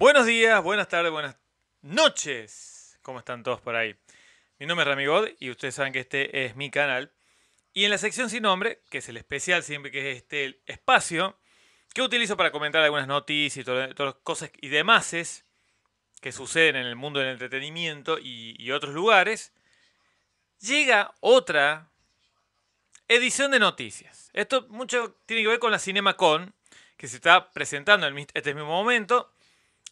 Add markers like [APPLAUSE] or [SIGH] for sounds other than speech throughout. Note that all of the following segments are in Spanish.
Buenos días, buenas tardes, buenas noches. ¿Cómo están todos por ahí? Mi nombre es God y ustedes saben que este es mi canal. Y en la sección sin nombre, que es el especial siempre que es este el espacio, que utilizo para comentar algunas noticias y todas las cosas y demás que suceden en el mundo del entretenimiento y, y otros lugares, llega otra edición de noticias. Esto mucho tiene que ver con la CinemaCon, que se está presentando en este mismo momento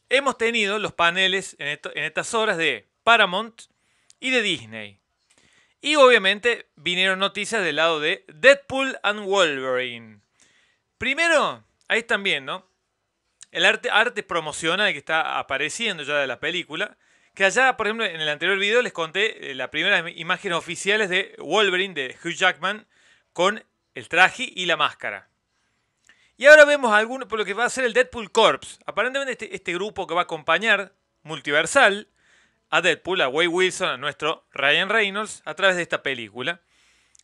hemos tenido los paneles en, estas horas de Paramount y de Disney. Y obviamente vinieron noticias del lado de Deadpool and Wolverine. Primero, ahí están viendo, el arte, promocional que está apareciendo ya de la película. Que allá, por ejemplo, en el anterior video les conté eh, las primeras imágenes oficiales de Wolverine de Hugh Jackman con el traje y la máscara. Y ahora vemos alguno, por lo que va a ser el Deadpool Corps. Aparentemente este, este, grupo que va a acompañar, multiversal, a Deadpool, a Wade Wilson, a nuestro Ryan Reynolds, a través de esta película.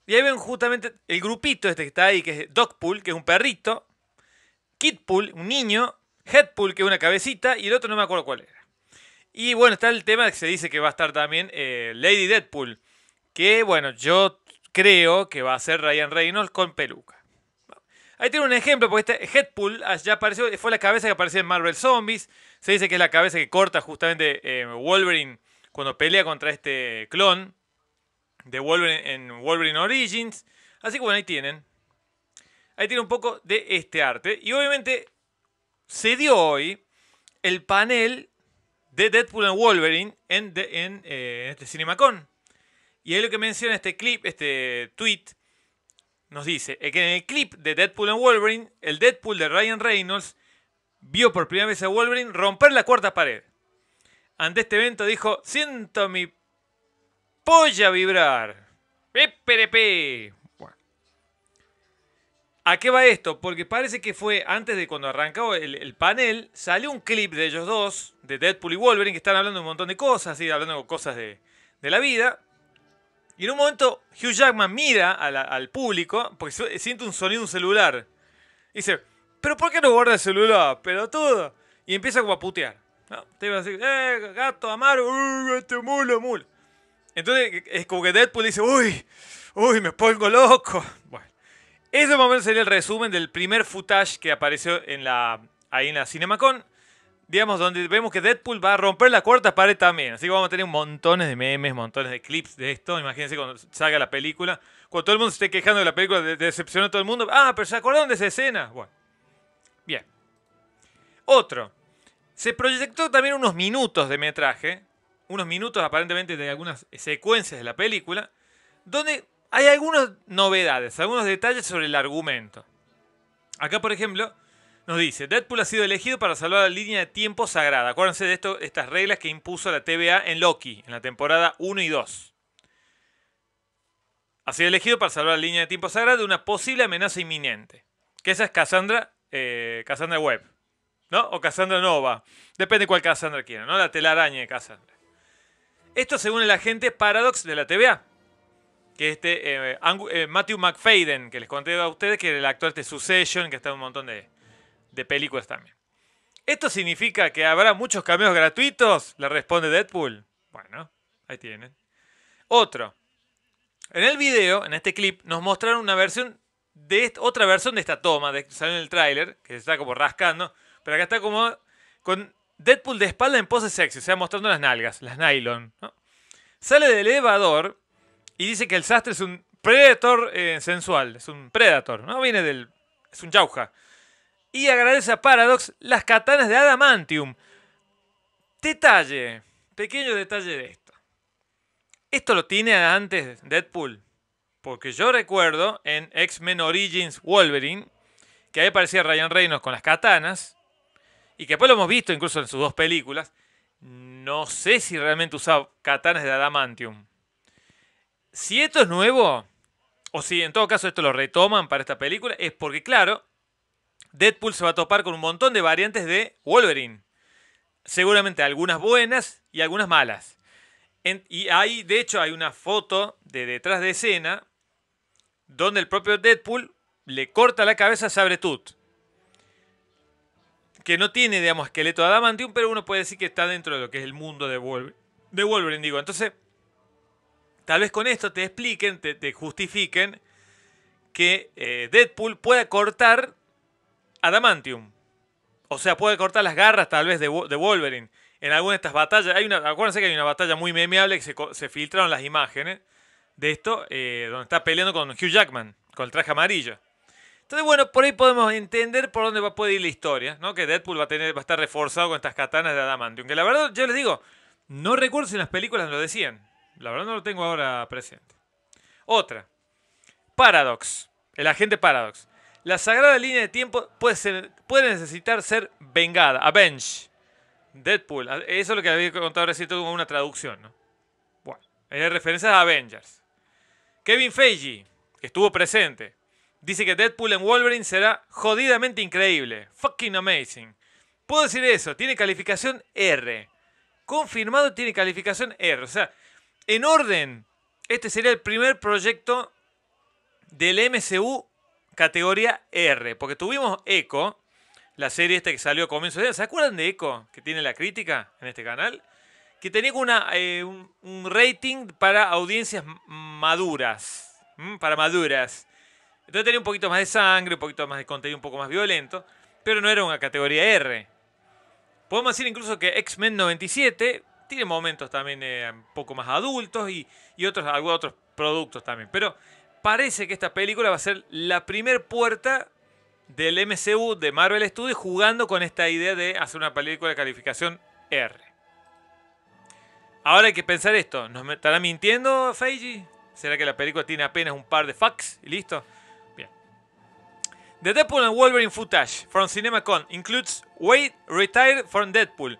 Y ahí ven justamente el grupito este que está ahí, que es Dogpool, que es un perrito, Kidpool, un niño, Headpool, que es una cabecita, y el otro no me acuerdo cuál era. Y bueno, está el tema que se dice que va a estar también eh, Lady Deadpool, que bueno, yo creo que va a ser Ryan Reynolds con peluca. Ahí tiene un ejemplo, porque este Headpool ya apareció, fue la cabeza que apareció en Marvel Zombies. Se dice que es la cabeza que corta justamente eh, Wolverine cuando pelea contra este clon de Wolverine en Wolverine Origins. Así que bueno, ahí tienen. Ahí tiene un poco de este arte. Y obviamente se dio hoy el panel de Deadpool en Wolverine en, eh, en este CinemaCon. Y ahí lo que menciona este clip, este tweet, nos dice que en el clip de Deadpool and Wolverine, el Deadpool de Ryan Reynolds vio por primera vez a Wolverine romper la cuarta pared. Ante este evento dijo, siento mi polla vibrar. ppp ¿A qué va esto? Porque parece que fue antes de cuando arrancó el, panel, salió un clip de ellos dos, de Deadpool y Wolverine, que están hablando un montón de cosas, y hablando cosas de, de la vida, y en un momento Hugh Jackman mira al, público porque siente un sonido de un celular. dice, ¿pero por qué no guarda el celular, pelotudo? Y empieza como a putear. Te iba a decir, ¡eh, gato amaro! ¡Uy, este mulo, mulo! Entonces es como que Deadpool dice, ¡uy! ¡Uy, me pongo loco! Bueno, ese momento sería el resumen del primer footage que apareció ahí en la CinemaCon digamos, donde vemos que Deadpool va a romper la cuarta pared también. Así que vamos a tener montones de memes, montones de clips de esto. Imagínense cuando salga la película. Cuando todo el mundo se esté quejando de la película, decepcionó a todo el mundo. Ah, pero ¿se acordaron de esa escena? Bueno. Bien. Otro. Se proyectó también unos minutos de metraje. Unos minutos aparentemente de algunas secuencias de la película. Donde hay algunas novedades, algunos detalles sobre el argumento. Acá, por ejemplo, nos dice, Deadpool ha sido elegido para salvar la línea de tiempo sagrada. Acuérdense de esto, estas reglas que impuso la TVA en Loki, en la temporada 1 y 2. Ha sido elegido para salvar la línea de tiempo sagrada de una posible amenaza inminente. Que esa es Cassandra, eh, Cassandra Webb, ¿no? O Cassandra Nova. Depende cuál Cassandra quiera, ¿no? La telaraña de Cassandra. Esto según el agente Paradox de la TVA. Que este eh, eh, Matthew McFadden, que les conté a ustedes, que era el actual de Succession, que está en un montón de de películas también. ¿Esto significa que habrá muchos cameos gratuitos? Le responde Deadpool. Bueno, ahí tienen. Otro. En el video, en este clip, nos mostraron una versión de otra versión de esta toma de, sale en el tráiler, que se está como rascando, pero acá está como con Deadpool de espalda en pose sexy, o sea, mostrando las nalgas, las nylon. ¿no? Sale del elevador y dice que el sastre es un predator eh, sensual, es un predator, ¿no? Viene del... es un chauja y agradece a Paradox las katanas de Adamantium. Detalle, pequeño detalle de esto. Esto lo tiene antes Deadpool. Porque yo recuerdo en X-Men Origins Wolverine que ahí aparecía Ryan Reynolds con las katanas. Y que después lo hemos visto incluso en sus dos películas. No sé si realmente usaba katanas de Adamantium. Si esto es nuevo, o si en todo caso esto lo retoman para esta película, es porque, claro, Deadpool se va a topar con un montón de variantes de Wolverine. Seguramente algunas buenas y algunas malas. y ahí, de hecho, hay una foto de detrás de escena donde el propio Deadpool le corta la cabeza a Sabretooth. Que no tiene, digamos, esqueleto adamantium, pero uno puede decir que está dentro de lo que es el mundo de Wolverine. digo. Entonces, tal vez con esto te expliquen, te, justifiquen que eh, Deadpool pueda cortar Adamantium. O sea, puede cortar las garras tal vez de, Wolverine. En alguna de estas batallas, hay una, acuérdense que hay una batalla muy memeable que se, filtraron las imágenes de esto, eh, donde está peleando con Hugh Jackman, con el traje amarillo. Entonces, bueno, por ahí podemos entender por dónde va, puede ir la historia, ¿no? Que Deadpool va a, estar reforzado con estas katanas de Adamantium. Que la verdad, yo les digo, no recuerdo si en las películas lo decían. La verdad no lo tengo ahora presente. Otra. Paradox. El agente Paradox. La sagrada línea de tiempo puede, ser, puede necesitar ser vengada, avenge. Deadpool, ah, eso es lo que había contado recién como una traducción, ¿no? Bueno, hay referencias a Avengers. Kevin Feige, que estuvo presente, dice que Deadpool en Wolverine será jodidamente increíble, fucking amazing. Puedo decir eso, tiene calificación R. Confirmado tiene calificación R, o sea, en orden, este sería el primer proyecto del MCU categoría R, porque tuvimos Echo, la serie esta que salió a comienzo de... ¿Se acuerdan de Echo, que tiene la crítica en este canal? Que tenía una, eh, un, rating para audiencias maduras, para maduras. Entonces tenía un poquito más de sangre, un poquito más de contenido un poco más violento, pero no era una categoría R. Podemos decir incluso que X-Men 97 tiene momentos también eh, un poco más adultos y, otros, otros productos también. Pero parece que esta película va a ser la primer puerta del MCU de Marvel Studios jugando con esta idea de hacer una película de calificación R. Ahora hay que pensar esto. ¿Nos estará mintiendo Feige? ¿Será que la película tiene apenas un par de facts y listo? Bien. The Deadpool and Wolverine footage from CinemaCon includes Wade retired from Deadpool.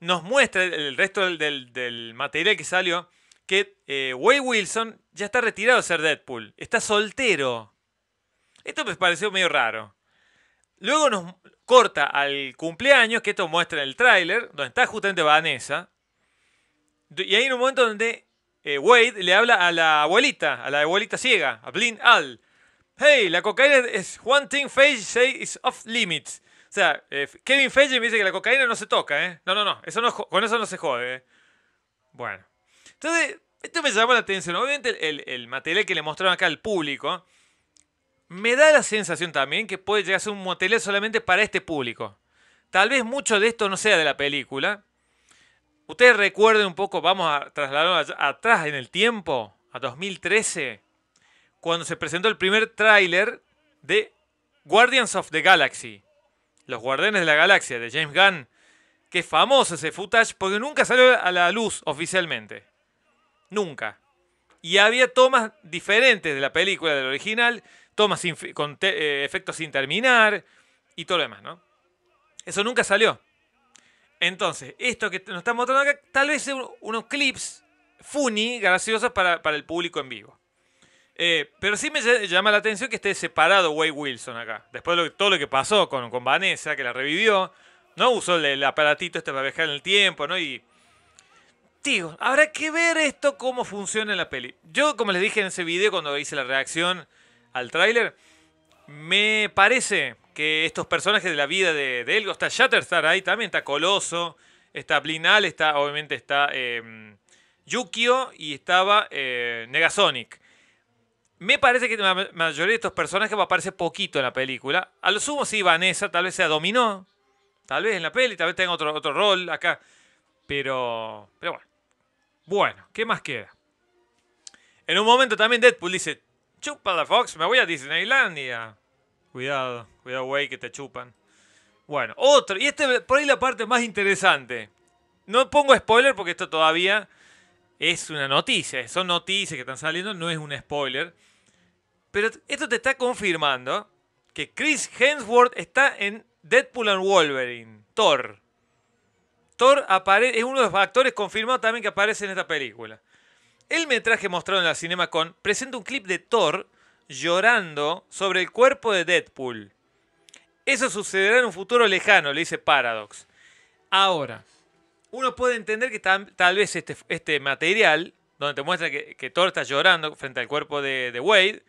Nos muestra el resto del material que salió que eh, Wade Wilson ya está retirado de ser Deadpool. Está soltero. Esto me pareció medio raro. Luego nos corta al cumpleaños, que esto muestra en el tráiler, donde está justamente Vanessa. Y hay un momento donde eh, Wade le habla a la abuelita, a la abuelita ciega, a Blind Al. Hey, la cocaína es one thing Fage says is off limits. O sea, eh, Kevin Fage me dice que la cocaína no se toca, ¿eh? No, no, no, no, con eso no se jode. Bueno. Entonces, esto me llamó la atención. Obviamente, el, material que le mostraron acá al público me da la sensación también que puede llegar a ser un material solamente para este público. Tal vez mucho de esto no sea de la película. Ustedes recuerden un poco, vamos a trasladarnos atrás en el tiempo, a 2013, cuando se presentó el primer tráiler de Guardians of the Galaxy, Los Guardianes de la Galaxia, de James Gunn, que famoso ese footage porque nunca salió a la luz oficialmente. Nunca. Y había tomas diferentes de la película, del original, tomas con eh, efectos sin terminar y todo lo demás, ¿no? Eso nunca salió. Entonces, esto que nos están mostrando acá, tal vez son unos clips funny, graciosos para, para el público en vivo. Eh, pero sí me llama la atención que esté separado Way Wilson acá. Después de todo lo que pasó con, con Vanessa, que la revivió, ¿no? Usó el, el aparatito este para viajar en el tiempo, ¿no? Y Habrá que ver esto cómo funciona en la peli. Yo, como les dije en ese video cuando hice la reacción al tráiler, me parece que estos personajes de la vida de, de Elgo, está Shatterstar ahí también, está Coloso, está Blinal, está, obviamente está em, Yukio y estaba eh, Negasonic. Me parece que la mayoría de estos personajes va aparecer poquito en la película. A lo sumo sí, Vanessa tal vez sea dominó, tal vez en la peli, tal vez tenga otro, otro rol acá. Pero, pero bueno. Bueno, ¿qué más queda? En un momento también Deadpool dice, chupa la Fox, me voy a Disneylandia. Cuidado, cuidado, güey, que te chupan. Bueno, otro, y este por ahí la parte más interesante. No pongo spoiler porque esto todavía es una noticia, son noticias que están saliendo, no es un spoiler. Pero esto te está confirmando que Chris Hemsworth está en Deadpool and Wolverine, Thor. Thor aparece, es uno de los actores confirmados también que aparece en esta película. El metraje mostrado en la CinemaCon presenta un clip de Thor llorando sobre el cuerpo de Deadpool. Eso sucederá en un futuro lejano, le dice Paradox. Ahora, uno puede entender que tal, vez este, este, material, donde te muestra que, Thor está llorando frente al cuerpo de, de Wade,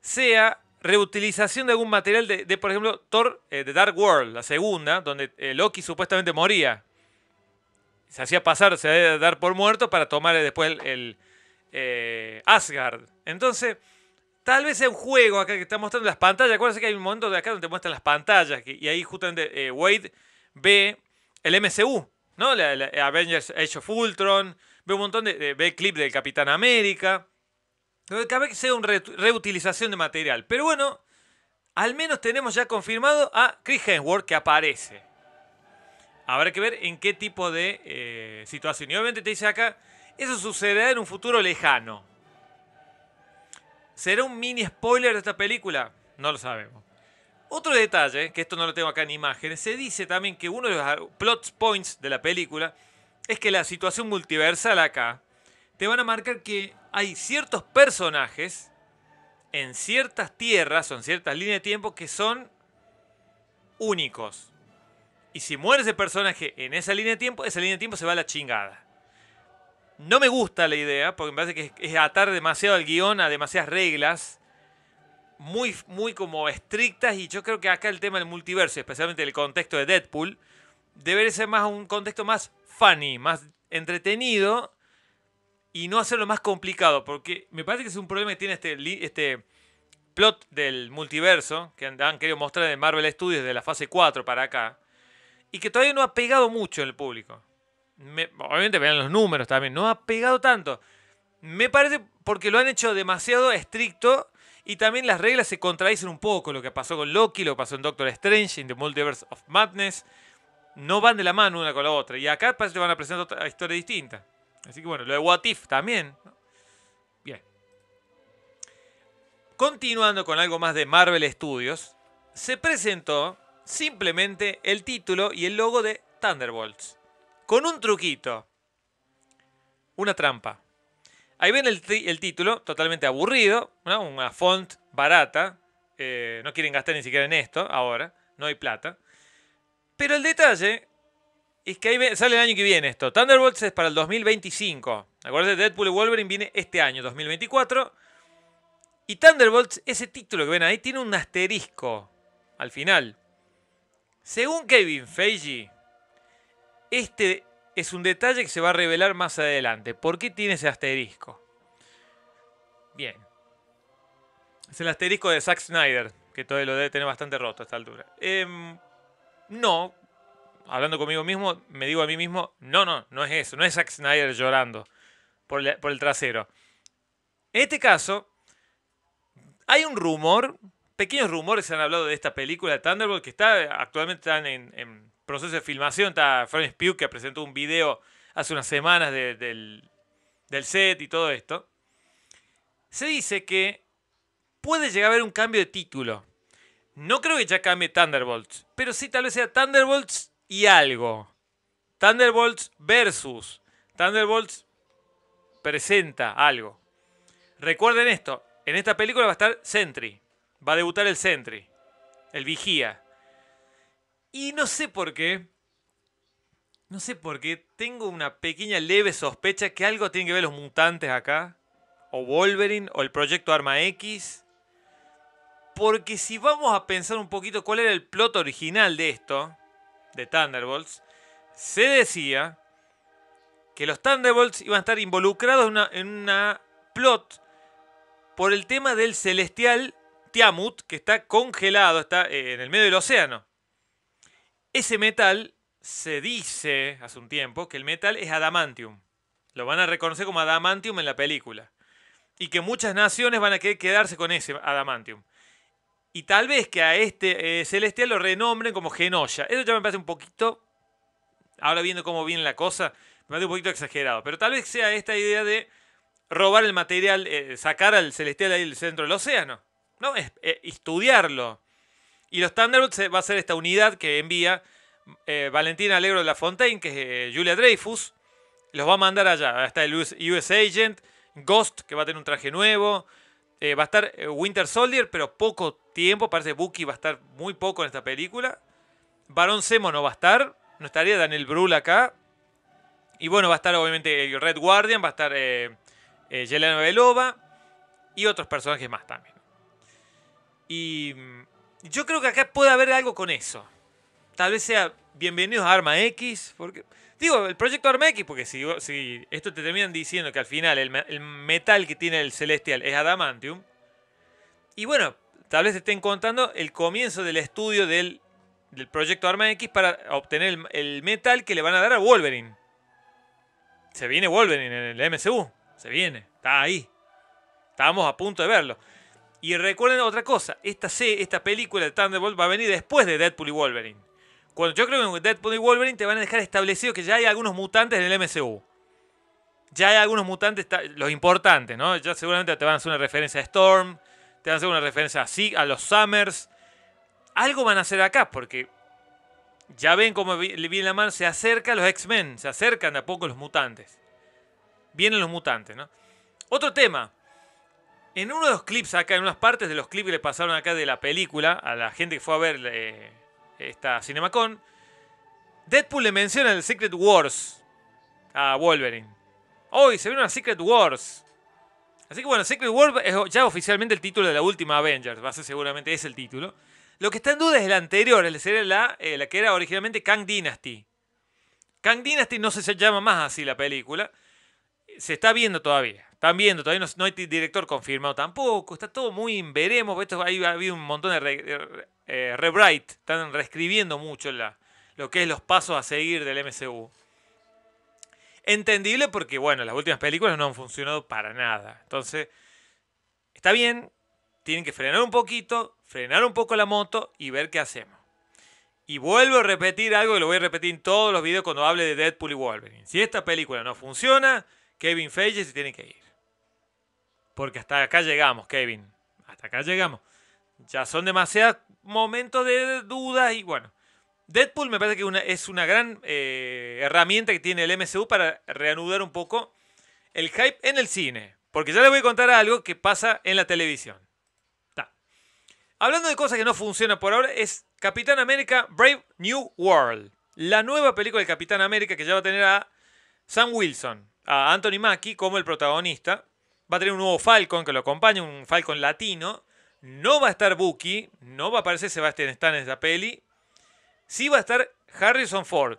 sea reutilización de algún material de, por ejemplo, Thor eh, de Dark World, la segunda, donde eh, Loki supuestamente moría se hacía pasar, se había de dar por muerto para tomar eh, después el, eh, Asgard. Entonces, tal vez es un juego acá que está mostrando las pantallas. Acuérdense que hay un momento de acá donde te muestran las pantallas y ahí justamente eh, Wade ve el MCU, ¿no? La, Avengers Age of Ultron, ve un montón de, ve clip del Capitán América. Cabe que sea una reutilización de material. Pero bueno, al menos tenemos ya confirmado a Chris Hemsworth que aparece. Habrá que ver en qué tipo de eh, situación. Y obviamente te dice acá, eso sucederá en un futuro lejano. ¿Será un mini spoiler de esta película? No lo sabemos. Otro detalle, que esto no lo tengo acá en imágenes, se dice también que uno de los plot points de la película es que la situación multiversal acá te van a marcar que hay ciertos personajes en ciertas tierras o en ciertas líneas de tiempo que son únicos. Y si muere ese personaje en esa línea de tiempo, esa línea de tiempo se va a la chingada. No me gusta la idea, porque me parece que es atar demasiado al guión a demasiadas reglas, muy, muy como estrictas, y yo creo que acá el tema del multiverso, especialmente el contexto de Deadpool, debería ser más un contexto más funny, más entretenido, y no hacerlo más complicado, porque me parece que es un problema que tiene este, este plot del multiverso, que han, querido mostrar en Marvel Studios de la fase 4 para acá, y que todavía no ha pegado mucho en el público. obviamente vean los números también, no ha pegado tanto. Me parece porque lo han hecho demasiado estricto y también las reglas se contradicen un poco. Lo que pasó con Loki, lo que pasó en Doctor Strange, en The Multiverse of Madness, no van de la mano una con la otra. Y acá parece que van a presentar otra historia distinta. Así que bueno, lo de What If también. Bien. Continuando con algo más de Marvel Studios, se presentó simplemente el título y el logo de Thunderbolts. Con un truquito. Una trampa. Ahí ven el, título, totalmente aburrido, una font barata. Eh, no quieren gastar ni siquiera en esto ahora, no hay plata. Pero el detalle es que ahí sale el año que viene esto. Thunderbolts es para el 2025. Acuérdense, Deadpool y Wolverine viene este año, 2024. Y Thunderbolts, ese título que ven ahí, tiene un asterisco al final. Según Kevin Feige, este es un detalle que se va a revelar más adelante. ¿Por qué tiene ese asterisco? Bien. Es el asterisco de Zack Snyder, que todavía lo debe tener bastante roto a esta altura. Em, no, hablando conmigo mismo, me digo a mí mismo, no, no, no es eso, no es Zack Snyder llorando por el trasero. En este caso, hay un rumor pequeños rumores se han hablado de esta película Thunderbolt, que está actualmente están en, proceso de filmación. Está Florence Pugh, que presentó un video hace unas semanas del, del set y todo esto. Se dice que puede llegar a haber un cambio de título. No creo que ya cambie Thunderbolts, pero sí tal vez sea Thunderbolts y algo. Thunderbolts versus. Thunderbolts presenta algo. Recuerden esto, en esta película va a estar Sentry. Va a debutar el Sentry, el Vigía. Y no sé por qué. No sé por qué. Tengo una pequeña leve sospecha que algo tiene que ver los mutantes acá. O Wolverine, o el proyecto Arma X. Porque si vamos a pensar un poquito cuál era el plot original de esto, de Thunderbolts, se decía que los Thunderbolts iban a estar involucrados en una, en una plot por el tema del celestial que está congelado, está eh, en el medio del océano. Ese metal se dice hace un tiempo que el metal es adamantium. Lo van a reconocer como adamantium en la película. Y que muchas naciones van a quedarse con ese adamantium. Y tal vez que a este eh, celestial lo renombren como Genoya. Eso ya me parece un poquito. Ahora viendo cómo viene la cosa, me parece un poquito exagerado. Pero tal vez sea esta idea de robar el material, eh, sacar al celestial ahí del centro del océano. No, es, eh, estudiarlo. Y los Thunderbolts va a ser esta unidad que envía eh, Valentina Alegro de la Fontaine, que es eh, Julia Dreyfus. Los va a mandar allá. Está el US, Agent, Ghost, que va a tener un traje nuevo. va a estar Winter Soldier, pero poco tiempo. Parece que Bucky va a estar muy poco en esta película. Barón Semo no va a estar. No estaría Daniel Brühl acá. Y bueno, va a estar obviamente el Red Guardian, va a estar Yelena Belova y otros personajes más también. Y mm, yo creo que acá puede haber algo con eso. Tal vez sea bienvenidos a Arma X, porque... Digo, el proyecto Arma X, porque si, si esto te terminan diciendo que al final el, metal que tiene el Celestial es Adamantium, y bueno, tal vez estén contando el comienzo del estudio del, proyecto Arma X para obtener el, el, metal que le van a dar a Wolverine. Se viene Wolverine en el MCU. Se viene. Está ahí. estamos a punto de verlo. Y recuerden otra cosa, esta, esta película de Thunderbolt va a venir después de Deadpool y Wolverine. Cuando yo creo que en Deadpool y Wolverine te van a dejar establecido que ya hay algunos mutantes en el MCU. Ya hay algunos mutantes, los importantes, ¿no? Ya seguramente te van a hacer una referencia a Storm, te van a hacer una referencia a, a los Summers. Algo van a hacer acá, porque ya ven cómo viene la mano se acerca a los X-Men, se acercan de a poco los mutantes. Vienen los mutantes, ¿no? Otro tema, en uno de los clips acá, en unas partes de los clips que le pasaron acá de la película a la gente que fue a ver eh, esta Cinemacon, Deadpool le menciona el Secret Wars a Wolverine. Hoy se viene una Secret Wars. Así que bueno, Secret Wars es ya oficialmente el título de la última Avengers, va a ser seguramente es el título. Lo que está en duda es el anterior, el la, eh, la que era originalmente Kang Dynasty. Kang Dynasty no se llama más así la película. Se está viendo todavía. Están viendo, todavía no, hay director confirmado tampoco. Está todo muy en veremos. Esto, ha habido un montón de re, eh, Están reescribiendo mucho lo que es los pasos a seguir del MCU. Entendible porque, bueno, las últimas películas no han funcionado para nada. Entonces, está bien. Tienen que frenar un poquito, frenar un poco la moto y ver qué hacemos. Y vuelvo a repetir algo que lo voy a repetir en todos los videos cuando hable de Deadpool y Wolverine. Si esta película no funciona, Kevin Feige se tiene que ir. Porque hasta acá llegamos, Kevin. Hasta acá llegamos. Ya son demasiados momentos de duda. y bueno. Deadpool me parece que es una gran eh, herramienta que tiene el MCU para reanudar un poco el hype en el cine. Porque ya les voy a contar algo que pasa en la televisión. Hablando de cosas que no funcionan por ahora, es Capitán América Brave New World. La nueva película de Capitán América que ya va a tener a Sam Wilson, a Anthony Mackie como el protagonista. Va a tener un nuevo Falcon que lo acompaña, un Falcon latino. No va a estar Bucky, no va a aparecer Sebastian Stan en esa peli. Sí va a estar Harrison Ford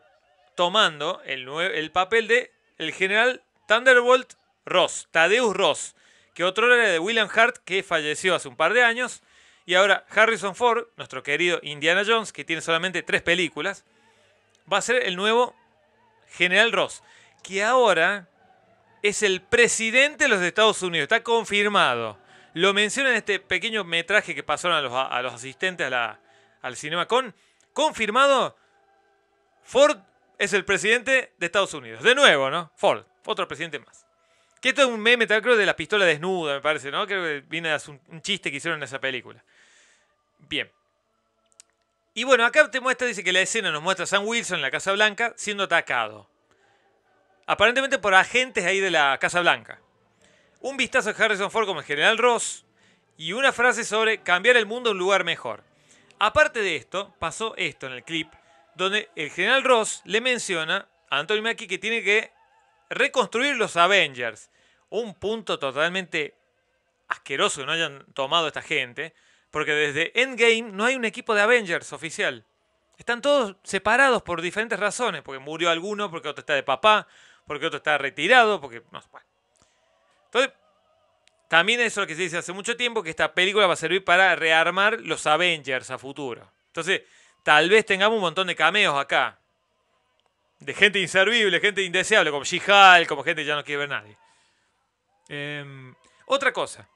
tomando el, el papel de el general Thunderbolt Ross, Tadeus Ross, que otro era de William Hart, que falleció hace un par de años. Y ahora Harrison Ford, nuestro querido Indiana Jones, que tiene solamente tres películas, va a ser el nuevo General Ross, que ahora es el presidente de los Estados Unidos, está confirmado. Lo menciona en este pequeño metraje que pasaron a los, asistentes a al CinemaCon. Confirmado, Ford es el presidente de Estados Unidos. De nuevo, ¿no? Ford, otro presidente más. Que esto es un meme, creo, de la pistola desnuda, me parece, ¿no? Creo que viene de un, un chiste que hicieron en esa película. Bien. Y bueno, acá te muestra, dice que la escena nos muestra a Sam Wilson en la Casa Blanca siendo atacado aparentemente por agentes ahí de la Casa Blanca. Un vistazo a Harrison Ford como el general Ross y una frase sobre cambiar el mundo a un lugar mejor. Aparte de esto, pasó esto en el clip, donde el general Ross le menciona a Anthony Mackie que tiene que reconstruir los Avengers. Un punto totalmente asqueroso que no hayan tomado esta gente, porque desde Endgame no hay un equipo de Avengers oficial. Están todos separados por diferentes razones, porque murió alguno, porque otro está de papá, porque otro está retirado, porque no se puede. Entonces, también es lo que se dice hace mucho tiempo, que esta película va a servir para rearmar los Avengers a futuro. Entonces, tal vez tengamos un montón de cameos acá. De gente inservible, gente indeseable, como she como gente que ya no quiere ver nadie. Em, otra cosa.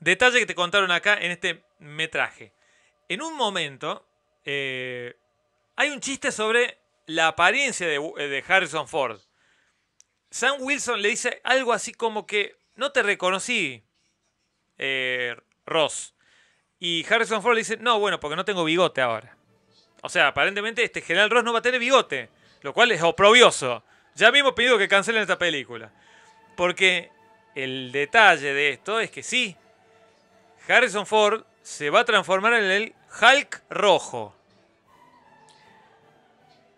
Detalle que te contaron acá en este metraje. En un momento eh, hay un chiste sobre la apariencia de Harrison Ford. Sam Wilson le dice algo así como que no te reconocí, eh, Ross. Y Harrison Ford le dice, no, bueno, porque no tengo bigote ahora. O sea, aparentemente este general Ross no va a tener bigote, lo cual es oprobioso. Ya mismo pedido que cancelen esta película. Porque el detalle de esto es que sí, Harrison Ford se va a transformar en el Hulk rojo.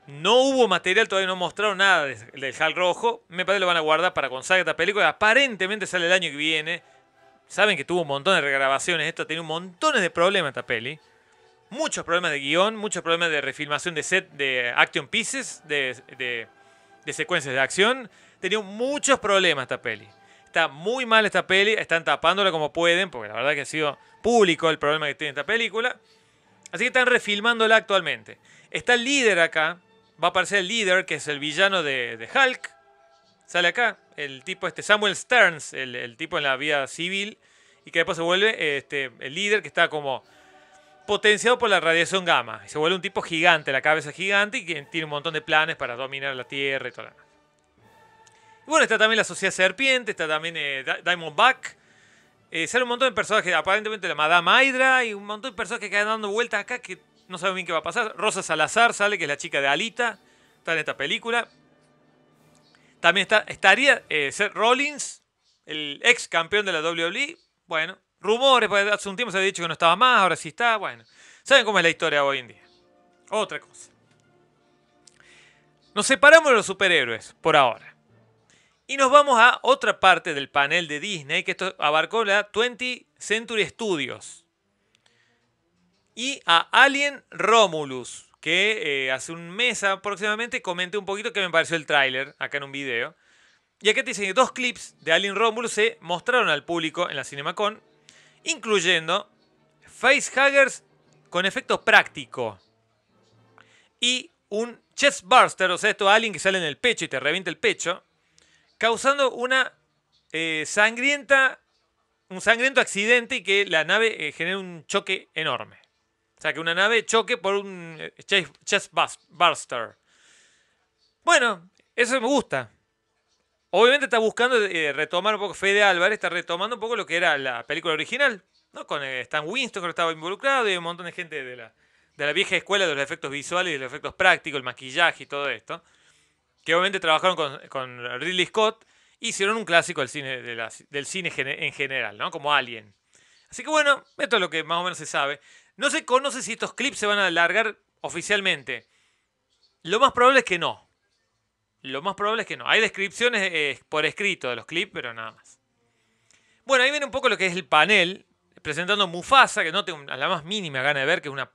No hubo material, todavía no mostraron nada del Hal rojo. Me parece que lo van a guardar para consagrar esta película. Aparentemente sale el año que viene. Saben que tuvo un montón de regrabaciones. Esto tiene un montón de problemas esta peli. Muchos problemas de guión, muchos problemas de refilmación de set, de action pieces, de, de secuencias de acción. Tenía muchos problemas esta peli. Está muy mal esta peli. Están tapándola como pueden, porque la verdad que ha sido público el problema que tiene esta película. Así que están refilmándola actualmente. Está el líder acá, va a aparecer el líder, que es el villano de, de Hulk. Sale acá, el tipo este, Samuel Stearns, el, tipo en la vida civil, y que después se vuelve este, el líder que está como potenciado por la radiación gamma. Y se vuelve un tipo gigante, la cabeza gigante, y que tiene un montón de planes para dominar la Tierra y todo bueno, está también la Sociedad Serpiente, está también eh, Diamondback. Eh, sale un montón de personajes, aparentemente la Madame Hydra, y un montón de personajes que quedan dando vueltas acá que no saben bien qué va a pasar. Rosa Salazar sale, que es la chica de Alita, está en esta película. También está, estaría eh, Seth Rollins, el ex campeón de la WWE. Bueno, rumores, pues, hace un tiempo se había dicho que no estaba más, ahora sí está. Bueno, ¿saben cómo es la historia hoy en día? Otra cosa. Nos separamos de los superhéroes por ahora. Y nos vamos a otra parte del panel de Disney, que esto abarcó la 20th Century Studios. Y a Alien Romulus, que eh, hace un mes aproximadamente comenté un poquito que me pareció el tráiler acá en un video. Y acá te dicen que dos clips de Alien Romulus se mostraron al público en la CinemaCon, incluyendo facehuggers con efecto práctico y un chestburster, o sea, esto alien que sale en el pecho y te revienta el pecho, causando una eh, sangrienta, un sangriento accidente y que la nave eh, genera un choque enorme. O sea, que una nave choque por un eh, buster. Bueno, eso me gusta. Obviamente está buscando eh, retomar un poco, Fede Álvarez está retomando un poco lo que era la película original, ¿no? Con eh, Stan Winston que estaba involucrado y un montón de gente de la, de la vieja escuela de los efectos visuales y de los efectos prácticos, el maquillaje y todo esto. Que obviamente trabajaron con, Ridley Scott, hicieron un clásico del cine, del cine en general, ¿no? Como Alien. Así que bueno, esto es lo que más o menos se sabe. No se conoce si estos clips se van a alargar oficialmente. Lo más probable es que no. Lo más probable es que no. Hay descripciones eh, por escrito de los clips, pero nada más. Bueno, ahí viene un poco lo que es el panel, presentando Mufasa, que no tengo la más mínima gana de ver, que es una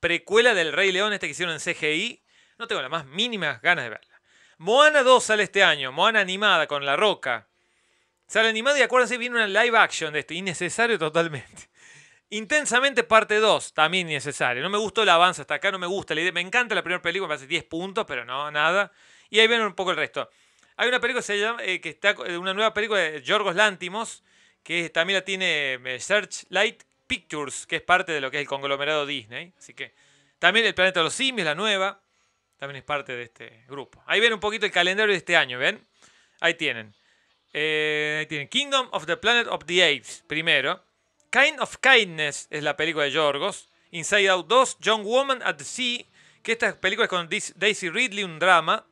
precuela del Rey León, este que hicieron en CGI. No tengo la más mínima ganas de verla. Moana 2 sale este año, Moana animada con La Roca. Sale animada y acuérdense, viene una live action de esto, innecesario totalmente. Intensamente parte 2, también necesario. No me gustó el avance hasta acá, no me gusta la idea. Me encanta la primera película, me parece 10 puntos, pero no, nada. Y ahí ven un poco el resto. Hay una película que, se llama, eh, está, eh, una nueva película de Yorgos Lántimos, que también la tiene eh, Searchlight Pictures, que es parte de lo que es el conglomerado Disney. Así que también El Planeta de los Simios, la nueva, también es parte de este grupo. Ahí ven un poquito el calendario de este año, ¿ven? Ahí tienen. ahí tienen Kingdom of the Planet of the Apes, primero. Kind of Kindness es la película de Yorgos. Inside Out 2, Young Woman at the Sea, que esta película es con Daisy Ridley, un drama.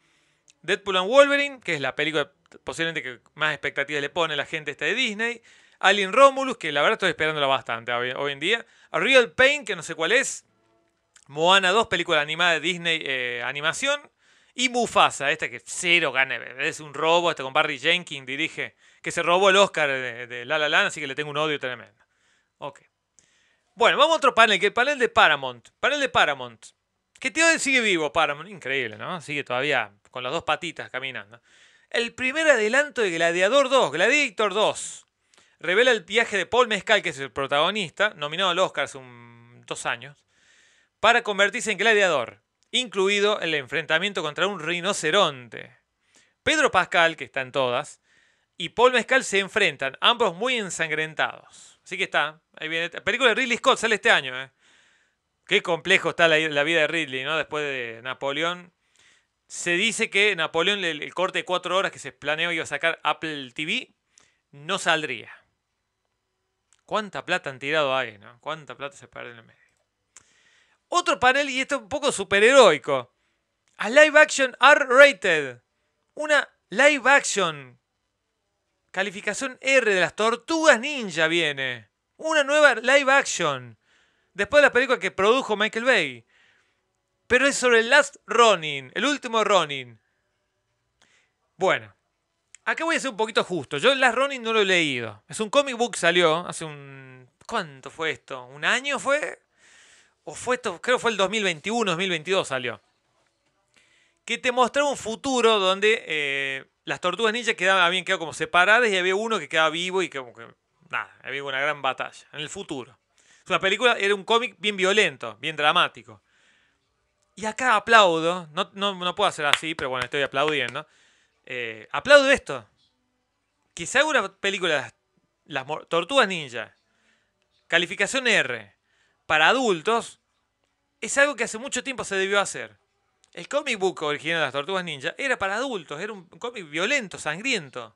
Deadpool and Wolverine, que es la película posiblemente que más expectativas le pone la gente esta de Disney. Alien Romulus, que la verdad estoy esperándola bastante hoy en día. A Real Pain, que no sé cuál es. Moana 2, película animada de Disney eh, animación. Y Mufasa, esta que cero gana, es un robo, esta con Barry Jenkins dirige, que se robó el Oscar de, de La La Land, así que le tengo un odio tremendo. Ok. Bueno, vamos a otro panel, que el panel de Paramount. Panel de Paramount. Que tío sigue vivo, Paramount. Increíble, ¿no? Sigue todavía con las dos patitas caminando. El primer adelanto de Gladiador 2, Gladiator 2. Revela el viaje de Paul Mezcal, que es el protagonista, nominado al Oscar hace un, dos años, para convertirse en gladiador, incluido el enfrentamiento contra un rinoceronte. Pedro Pascal, que está en todas, y Paul Mezcal se enfrentan, ambos muy ensangrentados. Así que está. Ahí viene. Película de Ridley Scott sale este año. Eh. Qué complejo está la, vida de Ridley, ¿no? Después de Napoleón. Se dice que Napoleón, el, corte de cuatro horas que se planeó iba a sacar Apple TV, no saldría. ¿Cuánta plata han tirado ahí, no? ¿Cuánta plata se pierde en el medio? Otro panel, y esto es un poco superheroico. A live action R-rated. Una live action Calificación R de las Tortugas Ninja viene. Una nueva live action. Después de la película que produjo Michael Bay. Pero es sobre el Last Running. el último Running. Bueno, acá voy a ser un poquito justo. Yo el Last Running no lo he leído. Es un comic book salió hace un... ¿Cuánto fue esto? ¿Un año fue? ¿O fue esto? Creo fue el 2021, 2022 salió. Que te mostraba un futuro donde... Eh, las tortugas ninja quedaban, habían quedado como separadas y había uno que quedaba vivo y que, como que nada, había una gran batalla en el futuro. una película era un cómic bien violento, bien dramático. Y acá aplaudo, no, no, puedo hacer así, pero bueno, estoy aplaudiendo. Eh, aplaudo esto. Que haga una película, Las Tortugas Ninja, calificación R, para adultos, es algo que hace mucho tiempo se debió hacer. El cómic book original de las Tortugas Ninja era para adultos, era un cómic violento, sangriento.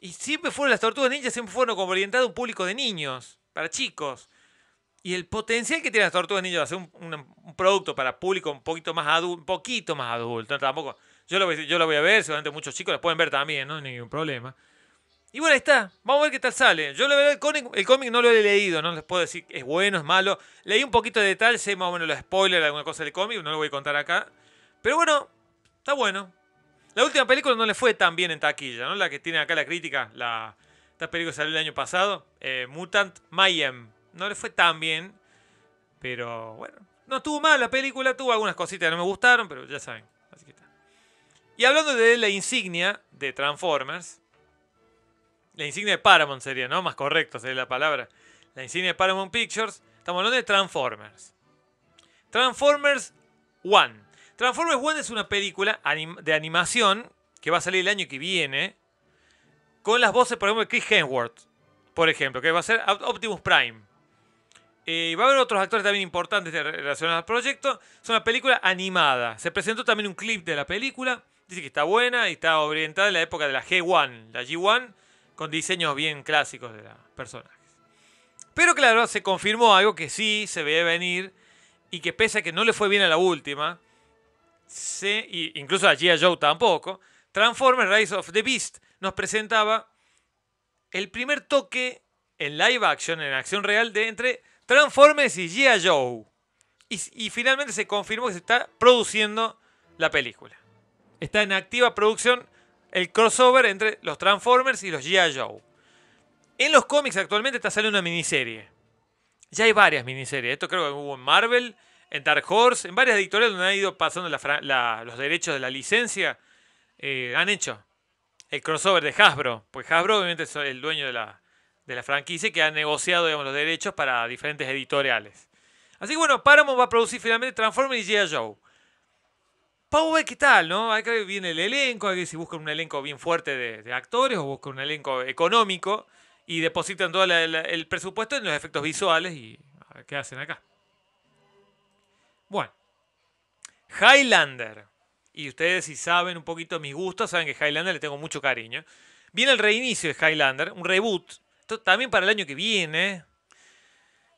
Y siempre fueron las Tortugas Ninja, siempre fueron como orientadas a un público de niños, para chicos. Y el potencial que tienen las Tortugas Ninja de hacer un, un, producto para público un poquito más adulto, un poquito más adulto, tampoco. Yo lo, voy, yo lo voy a ver, seguramente muchos chicos lo pueden ver también, no hay ningún problema. Y bueno, ahí está. Vamos a ver qué tal sale. Yo la verdad el cómic, no lo he leído, no les puedo decir es bueno, es malo. Leí un poquito de detalle, sé más o menos los spoilers, alguna cosa del cómic, no lo voy a contar acá. Pero bueno, está bueno. La última película no le fue tan bien en taquilla, ¿no? La que tiene acá la crítica, la, esta película salió el año pasado, eh, Mutant Mayhem. No le fue tan bien, pero bueno. No estuvo mal la película, tuvo algunas cositas que no me gustaron, pero ya saben. Así que está. Y hablando de la insignia de Transformers, la insignia de Paramount sería, ¿no? Más correcto sería la palabra. La insignia de Paramount Pictures. Estamos hablando de Transformers. Transformers 1. Transformers One es una película de animación que va a salir el año que viene. Con las voces, por ejemplo, de Chris Hemsworth. Por ejemplo, que va a ser Optimus Prime. y eh, va a haber otros actores también importantes relacionados al proyecto. Es una película animada. Se presentó también un clip de la película. Dice que está buena y está orientada en la época de la G1. La G1 con diseños bien clásicos de los personajes. Pero claro, se confirmó algo que sí se ve venir y que pese a que no le fue bien a la última, incluso a G.I. Joe tampoco, Transformers Rise of the Beast nos presentaba el primer toque en live action, en acción real, de entre Transformers y G.I. Joe. Y, y finalmente se confirmó que se está produciendo la película. Está en activa producción el crossover entre los Transformers y los G.I. Joe. En los cómics actualmente está saliendo una miniserie. Ya hay varias miniseries. Esto creo que hubo en Marvel, en Dark Horse, en varias editoriales donde han ido pasando los derechos de la licencia. Eh, han hecho el crossover de Hasbro. Pues Hasbro obviamente es el dueño de la, de la franquicia que ha negociado los derechos para diferentes editoriales. Así que bueno, Paramount va a producir finalmente Transformers y G.I. Joe. Pau qué tal, ¿no? Acá viene el elenco, hay que si buscan un elenco bien fuerte de, actores o buscan un elenco económico y depositan todo el presupuesto en los efectos visuales y a ver qué hacen acá. Bueno, Highlander. Y ustedes si saben un poquito mis gustos, saben que Highlander le tengo mucho cariño. Viene el reinicio de Highlander, un reboot, esto también para el año que viene,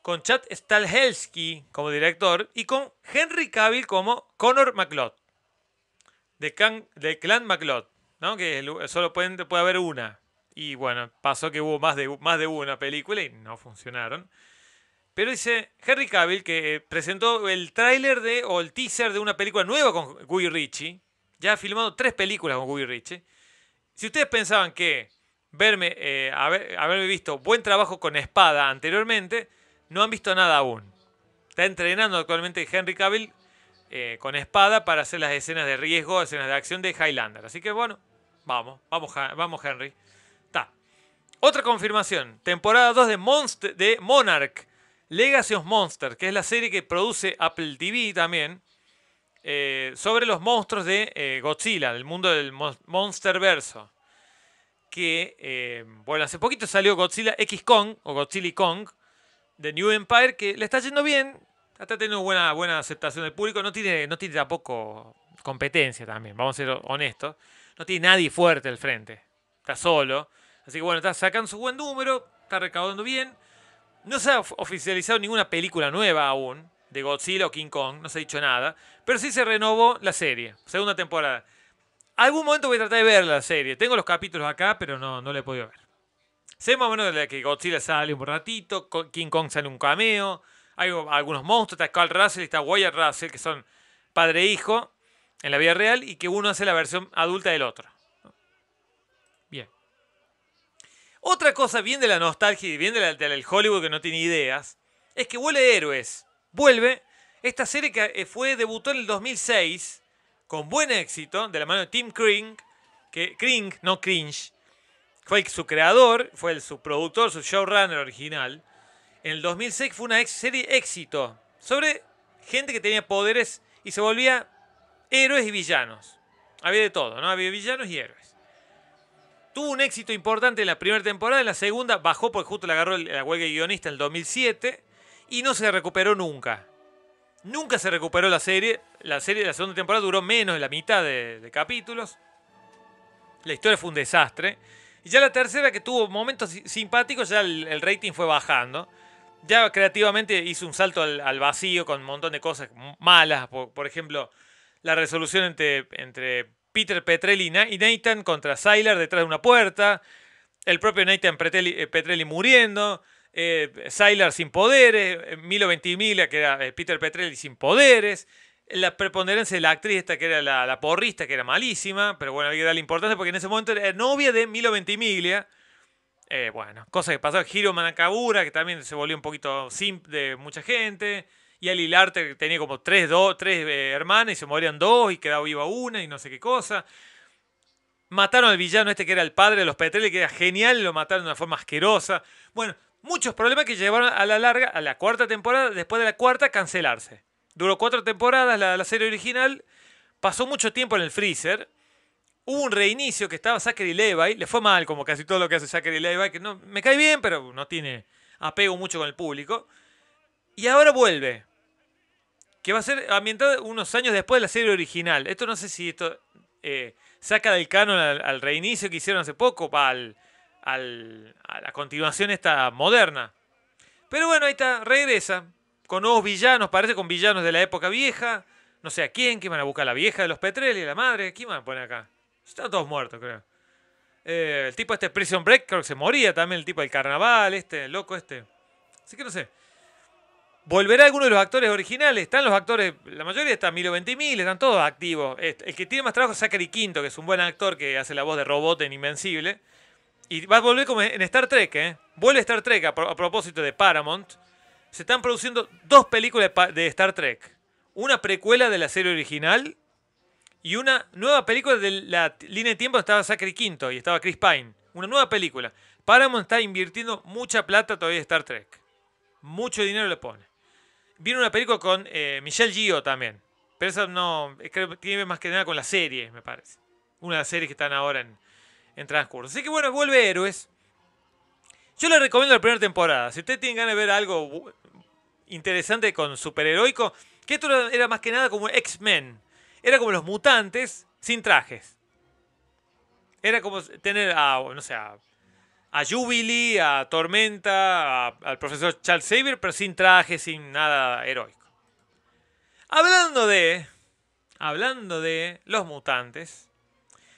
con Chad Stahelski como director y con Henry Cavill como Connor McLeod de, Can, de Clan MacLeod, ¿no? Que solo puede haber una. Y bueno, pasó que hubo más de, más de una película y no funcionaron. Pero dice Henry Cavill que eh, presentó el tráiler de o el teaser de una película nueva con Guy Ritchie. Ya ha filmado tres películas con Guy Ritchie. Si ustedes pensaban que verme, eh, haber, haberme visto buen trabajo con espada anteriormente, no han visto nada aún. Está entrenando actualmente Henry Cavill eh, con espada para hacer las escenas de riesgo, escenas de acción de Highlander. Así que bueno, vamos, vamos, vamos Henry. Ta. Otra confirmación, temporada 2 de, Monster, de Monarch, Legacy of Monsters. que es la serie que produce Apple TV también, eh, sobre los monstruos de eh, Godzilla, del mundo del monster Monsterverso. Que, bueno, hace poquito salió Godzilla X Kong, o Godzilla y Kong, de New Empire, que le está yendo bien, Está teniendo buena, buena aceptación del público. No tiene, no tiene tampoco competencia también, vamos a ser honestos. No tiene nadie fuerte al frente. Está solo. Así que bueno, está sacando su buen número, está recaudando bien. No se ha oficializado ninguna película nueva aún de Godzilla o King Kong, no se ha dicho nada. Pero sí se renovó la serie, segunda temporada. Algún momento voy a tratar de ver la serie. Tengo los capítulos acá, pero no, no la he podido ver. Sé más o menos de que Godzilla sale un ratito, King Kong sale un cameo. Hay algunos monstruos, está Carl Russell y está Wyatt Russell, que son padre e hijo en la vida real y que uno hace la versión adulta del otro. Bien. Otra cosa bien de la nostalgia y bien del Hollywood que no tiene ideas es que vuelve héroes. Vuelve esta serie que eh, fue debutó en el 2006 con buen éxito de la mano de Tim Kring, que Kring, no Cringe, fue su creador, fue el, su productor, su showrunner original. En el 2006 fue una serie éxito sobre gente que tenía poderes y se volvía héroes y villanos. Había de todo, ¿no? Había villanos y héroes. Tuvo un éxito importante en la primera temporada, en la segunda bajó porque justo le agarró la huelga guionista en el 2007 y no se recuperó nunca. Nunca se recuperó la serie. La serie de la segunda temporada duró menos de la mitad de, capítulos. La historia fue un desastre. Y ya la tercera, que tuvo momentos simpáticos, ya el rating fue bajando ya creativamente hizo un salto al, vacío con un montón de cosas malas. Por, ejemplo, la resolución entre, entre Peter Petrelli y Nathan contra Sylar detrás de una puerta. El propio Nathan Petrelli, eh, muriendo. Eh, sin poderes. Eh, Milo Ventimiglia, que era eh, Peter Petrelli sin poderes. La preponderancia de la actriz, esta que era la, la porrista, que era malísima, pero bueno, había que darle importancia porque en ese momento era novia de Milo Ventimiglia eh, bueno, cosas que pasaron. Hiro Manakabura, que también se volvió un poquito simple de mucha gente. Y al Larter, que tenía como tres, eh, hermanas y se morían dos y quedaba viva una y no sé qué cosa. Mataron al villano este que era el padre de los Petrelli, que era genial, lo mataron de una forma asquerosa. Bueno, muchos problemas que llevaron a la larga, a la cuarta temporada, después de la cuarta, cancelarse. Duró cuatro temporadas la, la serie original, pasó mucho tiempo en el freezer, Hubo un reinicio que estaba Zachary Levi, le fue mal como casi todo lo que hace Zachary Levi, que no, me cae bien, pero no tiene apego mucho con el público. Y ahora vuelve, que va a ser ambientado unos años después de la serie original. Esto no sé si esto eh, saca del canon al, reinicio que hicieron hace poco, para a la continuación esta moderna. Pero bueno, ahí está, regresa, con nuevos villanos, parece con villanos de la época vieja. No sé a quién, que van a buscar la vieja de los Petrelli, la madre, ¿Qué van a poner acá? Están todos muertos, creo. Eh, el tipo este Prison Break, creo que se moría también. El tipo del carnaval, este, el loco este. Así que no sé. ¿Volverá alguno de los actores originales? Están los actores, la mayoría están Milo Ventimil, están todos activos. Este, el que tiene más trabajo es Zachary Quinto, que es un buen actor que hace la voz de robot en Invencible. Y va a volver como en Star Trek, ¿eh? Vuelve Star Trek a propósito de Paramount. Se están produciendo dos películas de Star Trek. Una precuela de la serie original y una nueva película de la línea de tiempo estaba Sacri Quinto y estaba Chris Pine. Una nueva película. Paramount está invirtiendo mucha plata todavía en Star Trek. Mucho dinero le pone. Viene una película con eh, Michelle Gio también. Pero esa no. Eh, creo, tiene más que nada con la serie, me parece. Una de las series que están ahora en, transcurso. Así que bueno, vuelve Héroes. Yo le recomiendo la primera temporada. Si ustedes tienen ganas de ver algo interesante con superheroico, que esto era más que nada como X-Men era como los mutantes sin trajes. Era como tener a, no sé, a, Jubilee, a Tormenta, al profesor Charles Xavier, pero sin trajes, sin nada heroico. Hablando de, hablando de los mutantes,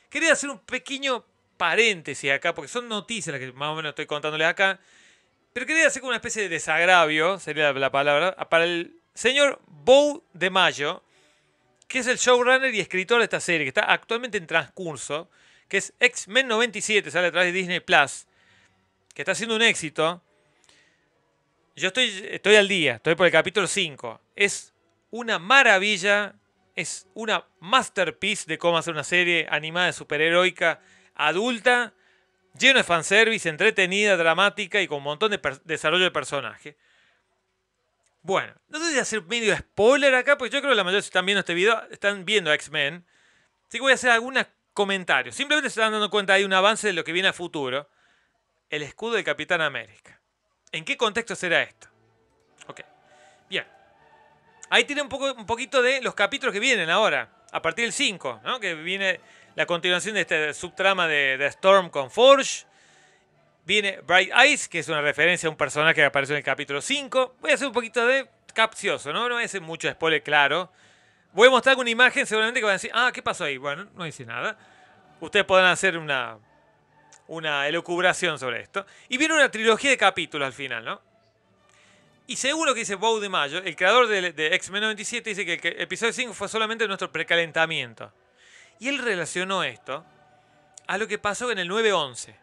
quería hacer un pequeño paréntesis acá, porque son noticias las que más o menos estoy contándoles acá, pero quería hacer como una especie de desagravio, sería la, palabra, para el señor Bow de Mayo, que es el showrunner y escritor de esta serie, que está actualmente en transcurso, que es X-Men 97, sale a través de Disney Plus, que está siendo un éxito. Yo estoy, estoy al día, estoy por el capítulo 5. Es una maravilla, es una masterpiece de cómo hacer una serie animada, superheroica, adulta, llena de fanservice, entretenida, dramática y con un montón de desarrollo de personaje. Bueno, no sé si hacer medio spoiler acá, porque yo creo que la mayoría que están viendo este video están viendo X-Men. Así que voy a hacer algunos comentarios. Simplemente se están dando cuenta hay un avance de lo que viene a futuro. El escudo de Capitán América. ¿En qué contexto será esto? Ok. Bien. Ahí tiene un, poco, un poquito de los capítulos que vienen ahora. A partir del 5, ¿no? Que viene la continuación de este subtrama de, de Storm con Forge. Viene Bright Eyes, que es una referencia a un personaje que apareció en el capítulo 5. Voy a hacer un poquito de capcioso, ¿no? No voy a hacer mucho spoiler claro. Voy a mostrar una imagen seguramente que van a decir, ah, ¿qué pasó ahí? Bueno, no hice nada. Ustedes podrán hacer una, una elucubración sobre esto. Y viene una trilogía de capítulos al final, ¿no? Y según lo que dice Bow de Mayo, el creador de, X-Men 97 dice que el, episodio 5 fue solamente nuestro precalentamiento. Y él relacionó esto a lo que pasó en el 9-11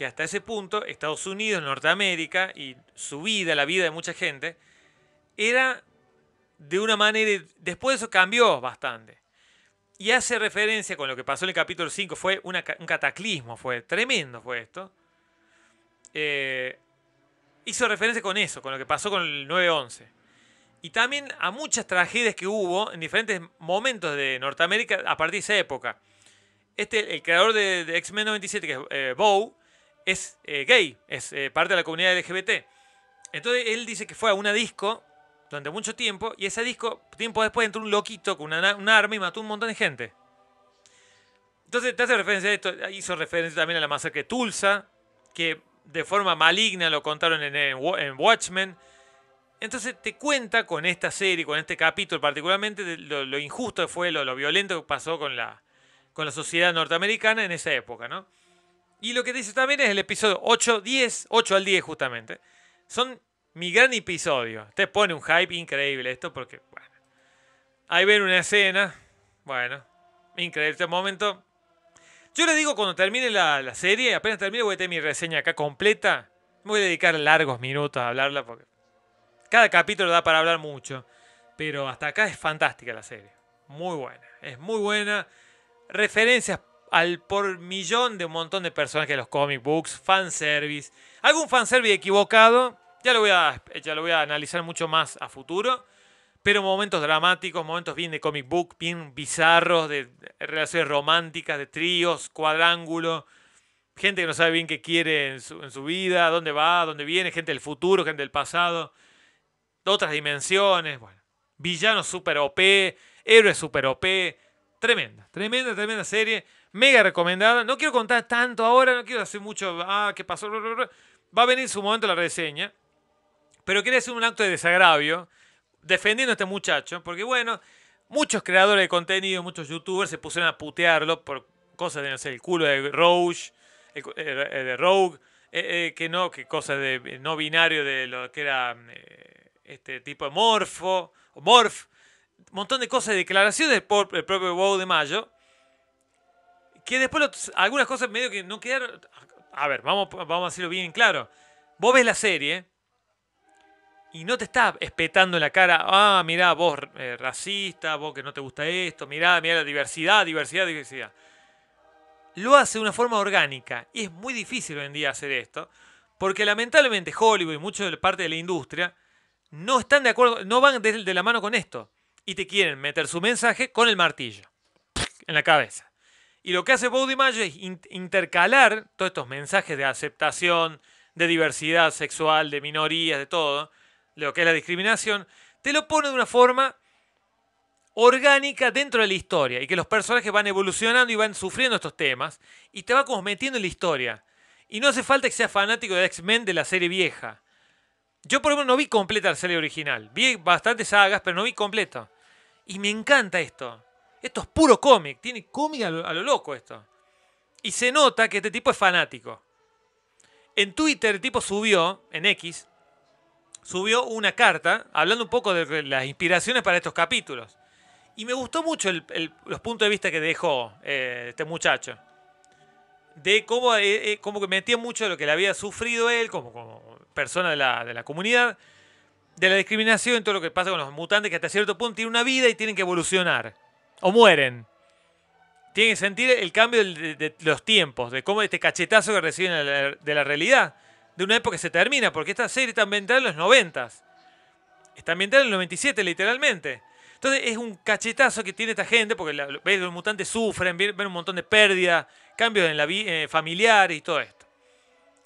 que hasta ese punto Estados Unidos, Norteamérica y su vida, la vida de mucha gente, era de una manera, después eso cambió bastante. Y hace referencia con lo que pasó en el capítulo 5, fue un cataclismo, fue tremendo fue esto. Eh, hizo referencia con eso, con lo que pasó con el 9-11. Y también a muchas tragedias que hubo en diferentes momentos de Norteamérica a partir de esa época. Este, el creador de, X-Men 97, que es eh, Bow, es eh, gay, es eh, parte de la comunidad LGBT. Entonces él dice que fue a una disco durante mucho tiempo y esa disco, tiempo después, entró un loquito con un arma y mató un montón de gente. Entonces te hace referencia a esto, hizo referencia también a la masacre de Tulsa, que de forma maligna lo contaron en, Watchmen. Entonces te cuenta con esta serie, con este capítulo particularmente, lo, injusto que fue, lo, lo violento que pasó con la, con la sociedad norteamericana en esa época, ¿no? Y lo que dice también es el episodio 8, 10, 8 al 10 justamente. Son mi gran episodio. Te pone un hype increíble esto porque, bueno. Ahí ven una escena. Bueno, increíble este momento. Yo les digo cuando termine la, la, serie, apenas termine voy a tener mi reseña acá completa. Me voy a dedicar largos minutos a hablarla porque cada capítulo da para hablar mucho. Pero hasta acá es fantástica la serie. Muy buena. Es muy buena. Referencias al por millón de un montón de personajes de los comic books, fanservice. Algún fanservice equivocado, ya lo voy a, ya voy a analizar mucho más a futuro. Pero momentos dramáticos, momentos bien de comic book, bien bizarros, de relaciones románticas, de tríos, cuadrángulo, gente que no sabe bien qué quiere en su, vida, dónde va, dónde viene, gente del futuro, gente del pasado, de otras dimensiones, bueno, villanos super OP, héroes super OP, tremenda, tremenda, tremenda serie mega recomendada. No quiero contar tanto ahora, no quiero hacer mucho, ah, qué pasó, va a venir su momento la reseña. Pero quería hacer un acto de desagravio defendiendo a este muchacho, porque bueno, muchos creadores de contenido, muchos youtubers se pusieron a putearlo por cosas de, no el culo de Rouge. el, eh, eh, de Rogue, eh, que no, que cosas de no binario de lo que era este tipo de morfo, morph, un montón de cosas de declaraciones por, el propio Wow de Mayo, que después algunas cosas medio que no quedaron. A ver, vamos, vamos a hacerlo bien claro. Vos ves la serie y no te está espetando en la cara, ah, mirá, vos eh, racista, vos que no te gusta esto, mirá, mirá la diversidad, diversidad, diversidad. Lo hace de una forma orgánica y es muy difícil hoy en día hacer esto, porque lamentablemente Hollywood y mucha parte de la industria no están de acuerdo, no van de la mano con esto y te quieren meter su mensaje con el martillo en la cabeza. Y lo que hace Body Mayo es intercalar todos estos mensajes de aceptación, de diversidad sexual, de minorías, de todo, lo que es la discriminación, te lo pone de una forma orgánica dentro de la historia y que los personajes van evolucionando y van sufriendo estos temas y te va como metiendo en la historia. Y no hace falta que seas fanático de X-Men de la serie vieja. Yo por ejemplo no vi completa la serie original. Vi bastantes sagas, pero no vi completa. Y me encanta esto. Esto es puro cómic, tiene cómic a lo, loco esto. Y se nota que este tipo es fanático. En Twitter el tipo subió, en X, subió una carta hablando un poco de las inspiraciones para estos capítulos. Y me gustó mucho los puntos de vista que dejó eh, este muchacho. De cómo, eh, eh, metía mucho de lo que le había sufrido él como, persona de la, de la, comunidad, de la discriminación, y todo lo que pasa con los mutantes que hasta cierto punto tienen una vida y tienen que evolucionar o mueren. Tienen que sentir el cambio de, los tiempos, de cómo este cachetazo que reciben de la realidad, de una época que se termina, porque esta serie está ambientada en los 90. Está ambientada en el 97, literalmente. Entonces es un cachetazo que tiene esta gente, porque los mutantes sufren, ven, un montón de pérdida, cambios en la vida eh, familiar y todo esto.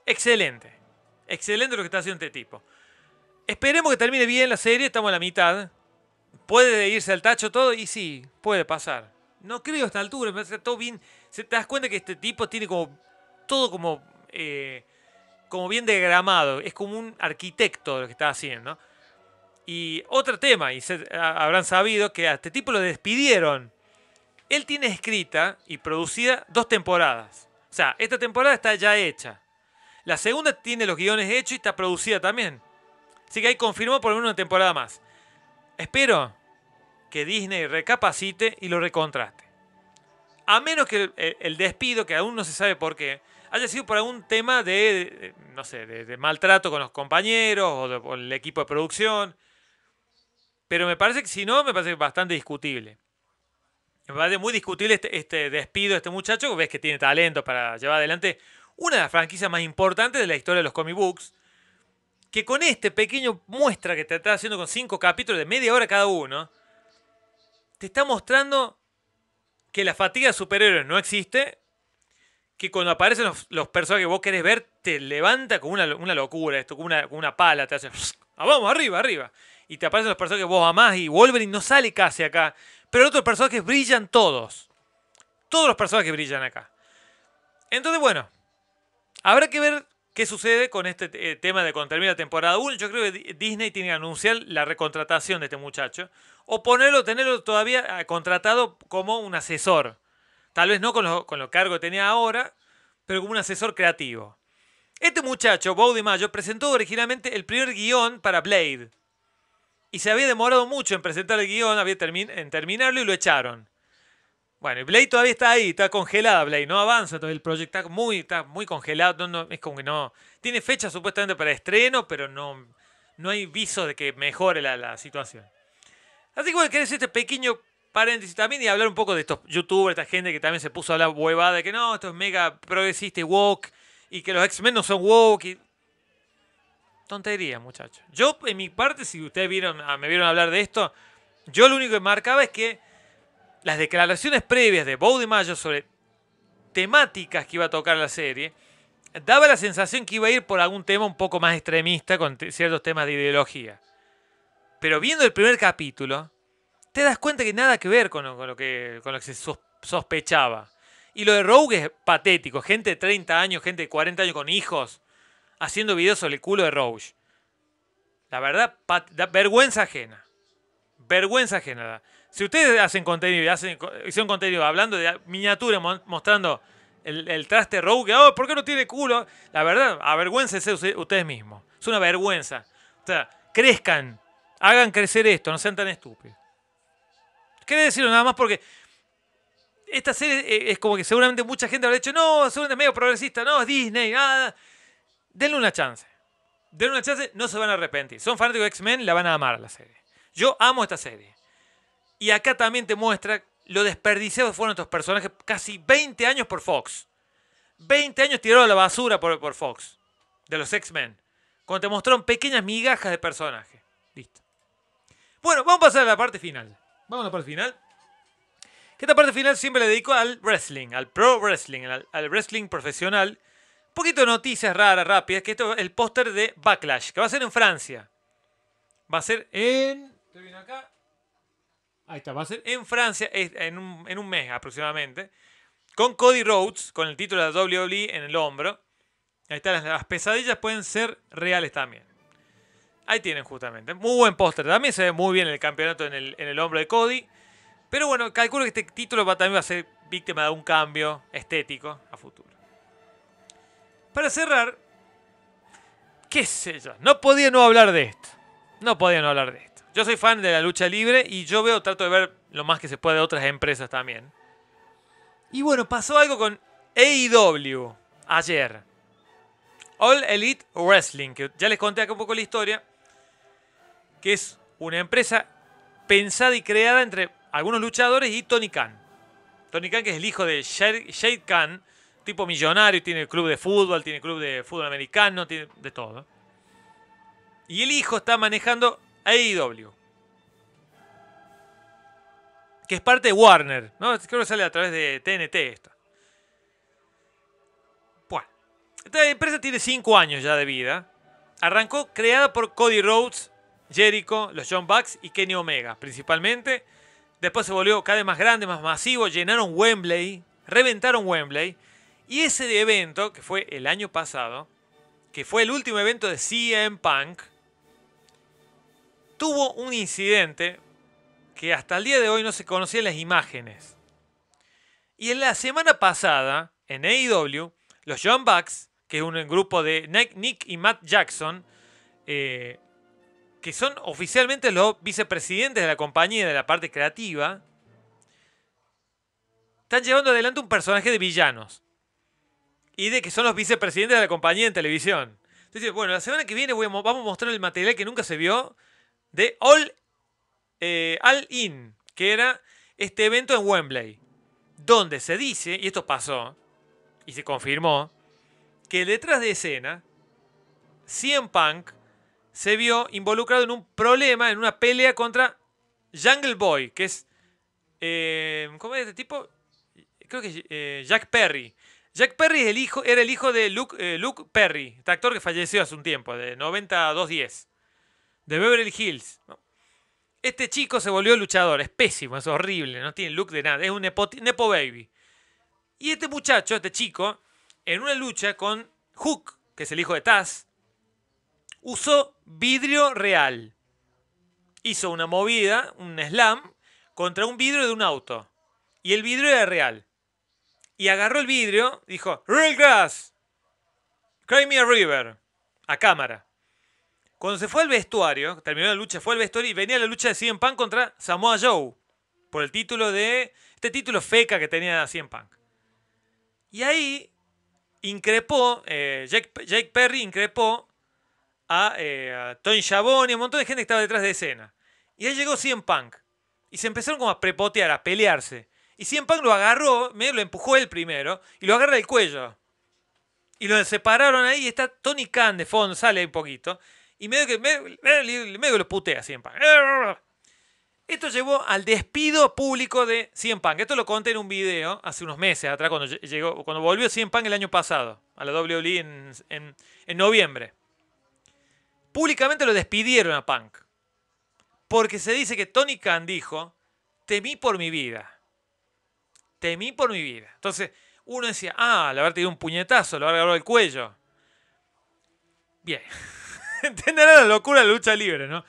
Excelente. Excelente lo que está haciendo este tipo. Esperemos que termine bien la serie, estamos a la mitad. ¿Puede irse al tacho todo? Y sí, puede pasar. No creo a esta altura, me parece todo bien. ¿Te das cuenta que este tipo tiene como todo como, eh, como bien degramado. Es como un arquitecto lo que está haciendo. Y otro tema, y habrán sabido que a este tipo lo despidieron. Él tiene escrita y producida dos temporadas. O sea, esta temporada está ya hecha. La segunda tiene los guiones hechos y está producida también. Así que ahí confirmó por lo menos una temporada más. Espero que Disney recapacite y lo recontraste. A menos que el, despido, que aún no se sabe por qué, haya sido por algún tema de, no sé, de, maltrato con los compañeros o, con el equipo de producción. Pero me parece que si no, me parece bastante discutible. Me parece muy discutible este, este despido de este muchacho, ves que tiene talento para llevar adelante una de las franquicias más importantes de la historia de los comic books que con este pequeño muestra que te está haciendo con cinco capítulos de media hora cada uno, te está mostrando que la fatiga de superhéroes no existe, que cuando aparecen los, personajes que vos querés ver, te levanta como una, locura, esto como una, pala, te hace, ah, vamos, arriba, arriba. Y te aparecen los personajes que vos amás y Wolverine no sale casi acá. Pero otros personajes brillan todos. Todos los personajes brillan acá. Entonces, bueno, habrá que ver ¿Qué sucede con este eh, tema de cuando termina la temporada 1? Yo creo que Disney tiene que anunciar la recontratación de este muchacho. O ponerlo, tenerlo todavía eh, contratado como un asesor. Tal vez no con lo cargo que tenía ahora, pero como un asesor creativo. Este muchacho, Bowdy Mayo, presentó originalmente el primer guión para Blade. Y se había demorado mucho en presentar el guión, había en terminarlo y lo echaron. Bueno, y Blade todavía está ahí, está congelada Blade, no avanza todo el proyecto, está muy, está muy congelado, es como que no... Tiene fecha supuestamente para estreno, pero no, no hay visos de que mejore la, situación. Así que bueno, querés este pequeño paréntesis también y hablar un poco de estos youtubers, esta gente que también se puso a hablar huevada de que no, esto es mega progresista y woke, y que los X-Men no son woke. Tontería, muchachos. Yo, en mi parte, si ustedes vieron, ah, me vieron hablar de esto, yo lo único que marcaba es que las declaraciones previas de Bow de Mayo sobre temáticas que iba a tocar la serie, daba la sensación que iba a ir por algún tema un poco más extremista con ciertos temas de ideología. Pero viendo el primer capítulo, te das cuenta que nada que ver con lo, que, se sospechaba. Y lo de Rogue es patético. Gente de 30 años, gente de 40 años con hijos, haciendo videos sobre el culo de Rogue. La verdad, vergüenza ajena. Vergüenza ajena. Si ustedes hacen contenido y hacen, hicieron contenido hablando de miniatura, mostrando el, traste rogue, oh, ¿por qué no tiene culo? La verdad, avergüéncense ustedes mismos. Es una vergüenza. O sea, crezcan, hagan crecer esto, no sean tan estúpidos. Quiero decirlo nada más porque esta serie eh, es como que seguramente mucha gente habrá dicho, no, seguramente es medio progresista, no, es Disney, nada. Denle una chance. Denle una chance, no se van a arrepentir. Son fanáticos de X-Men, la van a amar la serie. Yo amo esta serie. Y acá también te muestra lo desperdiciados fueron estos personajes. Casi 20 años por Fox. 20 años tirado a la basura por, Fox. De los X-Men. Cuando te mostraron pequeñas migajas de personaje. Listo. Bueno, vamos a pasar a la parte final. Vamos a la parte final. Que esta parte final siempre le dedico al wrestling, al pro wrestling, al, wrestling profesional. Un poquito de noticias raras, rápidas. Que esto es el póster de Backlash, que va a ser en Francia. Va a ser en. acá. Ahí está, va a ser. En Francia, en un, mes aproximadamente, con Cody Rhodes, con el título de WWE en el hombro. Ahí están las, pesadillas pueden ser reales también. Ahí tienen justamente. Muy buen póster. También se ve muy bien el campeonato en el, hombro de Cody. Pero bueno, calculo que este título también va a ser víctima de un cambio estético a futuro. Para cerrar, qué sé yo, no podía no hablar de esto. No podía no hablar de esto. Yo soy fan de la lucha libre y yo veo, trato de ver lo más que se puede de otras empresas también. Y bueno, pasó algo con AEW ayer. All Elite Wrestling, que ya les conté acá un poco la historia, que es una empresa pensada y creada entre algunos luchadores y Tony Khan. Tony Khan, que es el hijo de Shade Khan, tipo millonario, tiene el club de fútbol, tiene club de fútbol americano, tiene de todo. Y el hijo está manejando que es parte de Warner, ¿no? Creo que sale a través de TNT esto. Bueno. Esta empresa tiene 5 años ya de vida. Arrancó creada por Cody Rhodes, Jericho, los John Bucks y Kenny Omega, principalmente. Después se volvió cada vez más grande, más masivo. Llenaron Wembley, reventaron Wembley. Y ese evento, que fue el año pasado, que fue el último evento de CM Punk, tuvo un incidente que hasta el día de hoy no se conocían las imágenes. Y en la semana pasada, en AEW, los John Bucks, que es un grupo de Nick y Matt Jackson, eh, que son oficialmente los vicepresidentes de la compañía de la parte creativa, están llevando adelante un personaje de villanos. Y de que son los vicepresidentes de la compañía en televisión. Entonces, bueno, la semana que viene vamos a mostrar el material que nunca se vio de eh, All, In, que era este evento en Wembley, donde se dice, y esto pasó, y se confirmó, que detrás de escena, CM Punk se vio involucrado en un problema, en una pelea contra Jungle Boy, que es... Eh, ¿Cómo es este tipo? Creo que es eh, Jack Perry. Jack Perry el hijo, era el hijo de Luke, Luke Perry, este actor que falleció hace un tiempo, de 90 a 210 de Beverly Hills. Este chico se volvió luchador, es pésimo, es horrible, no tiene look de nada, es un nepo, baby. Y este muchacho, este chico, en una lucha con Hook, que es el hijo de Taz, usó vidrio real. Hizo una movida, un slam, contra un vidrio de un auto. Y el vidrio era real. Y agarró el vidrio, dijo, Real Grass, Cry a River, a cámara. Cuando se fue al vestuario, terminó la lucha, fue al vestuario y venía la lucha de CM Punk contra Samoa Joe. Por el título de. Este título feca que tenía CM Punk. Y ahí increpó, eh, Jake, Perry increpó a, eh, Tony Chabón y un montón de gente que estaba detrás de escena. Y ahí llegó CM Punk. Y se empezaron como a prepotear, a pelearse. Y CM Punk lo agarró, lo empujó él primero, y lo agarra del cuello. Y lo separaron ahí, y está Tony Khan de fondo, sale un poquito. Y medio que, medio, que lo putea Punk. Eh, esto llevó al despido público de Cien Punk. Esto lo conté en un video hace unos meses atrás, cuando, llegó, cuando volvió Cien Punk el año pasado, a la WWE en, en, noviembre. Públicamente lo despidieron a Punk. Porque se dice que Tony Khan dijo, temí por mi vida. Temí por mi vida. Entonces, uno decía, ah, le haber tenido un puñetazo, le habrá agarrado el cuello. Bien. [LAUGHS] [LAUGHS] Entenderá la locura de la lucha libre, ¿no?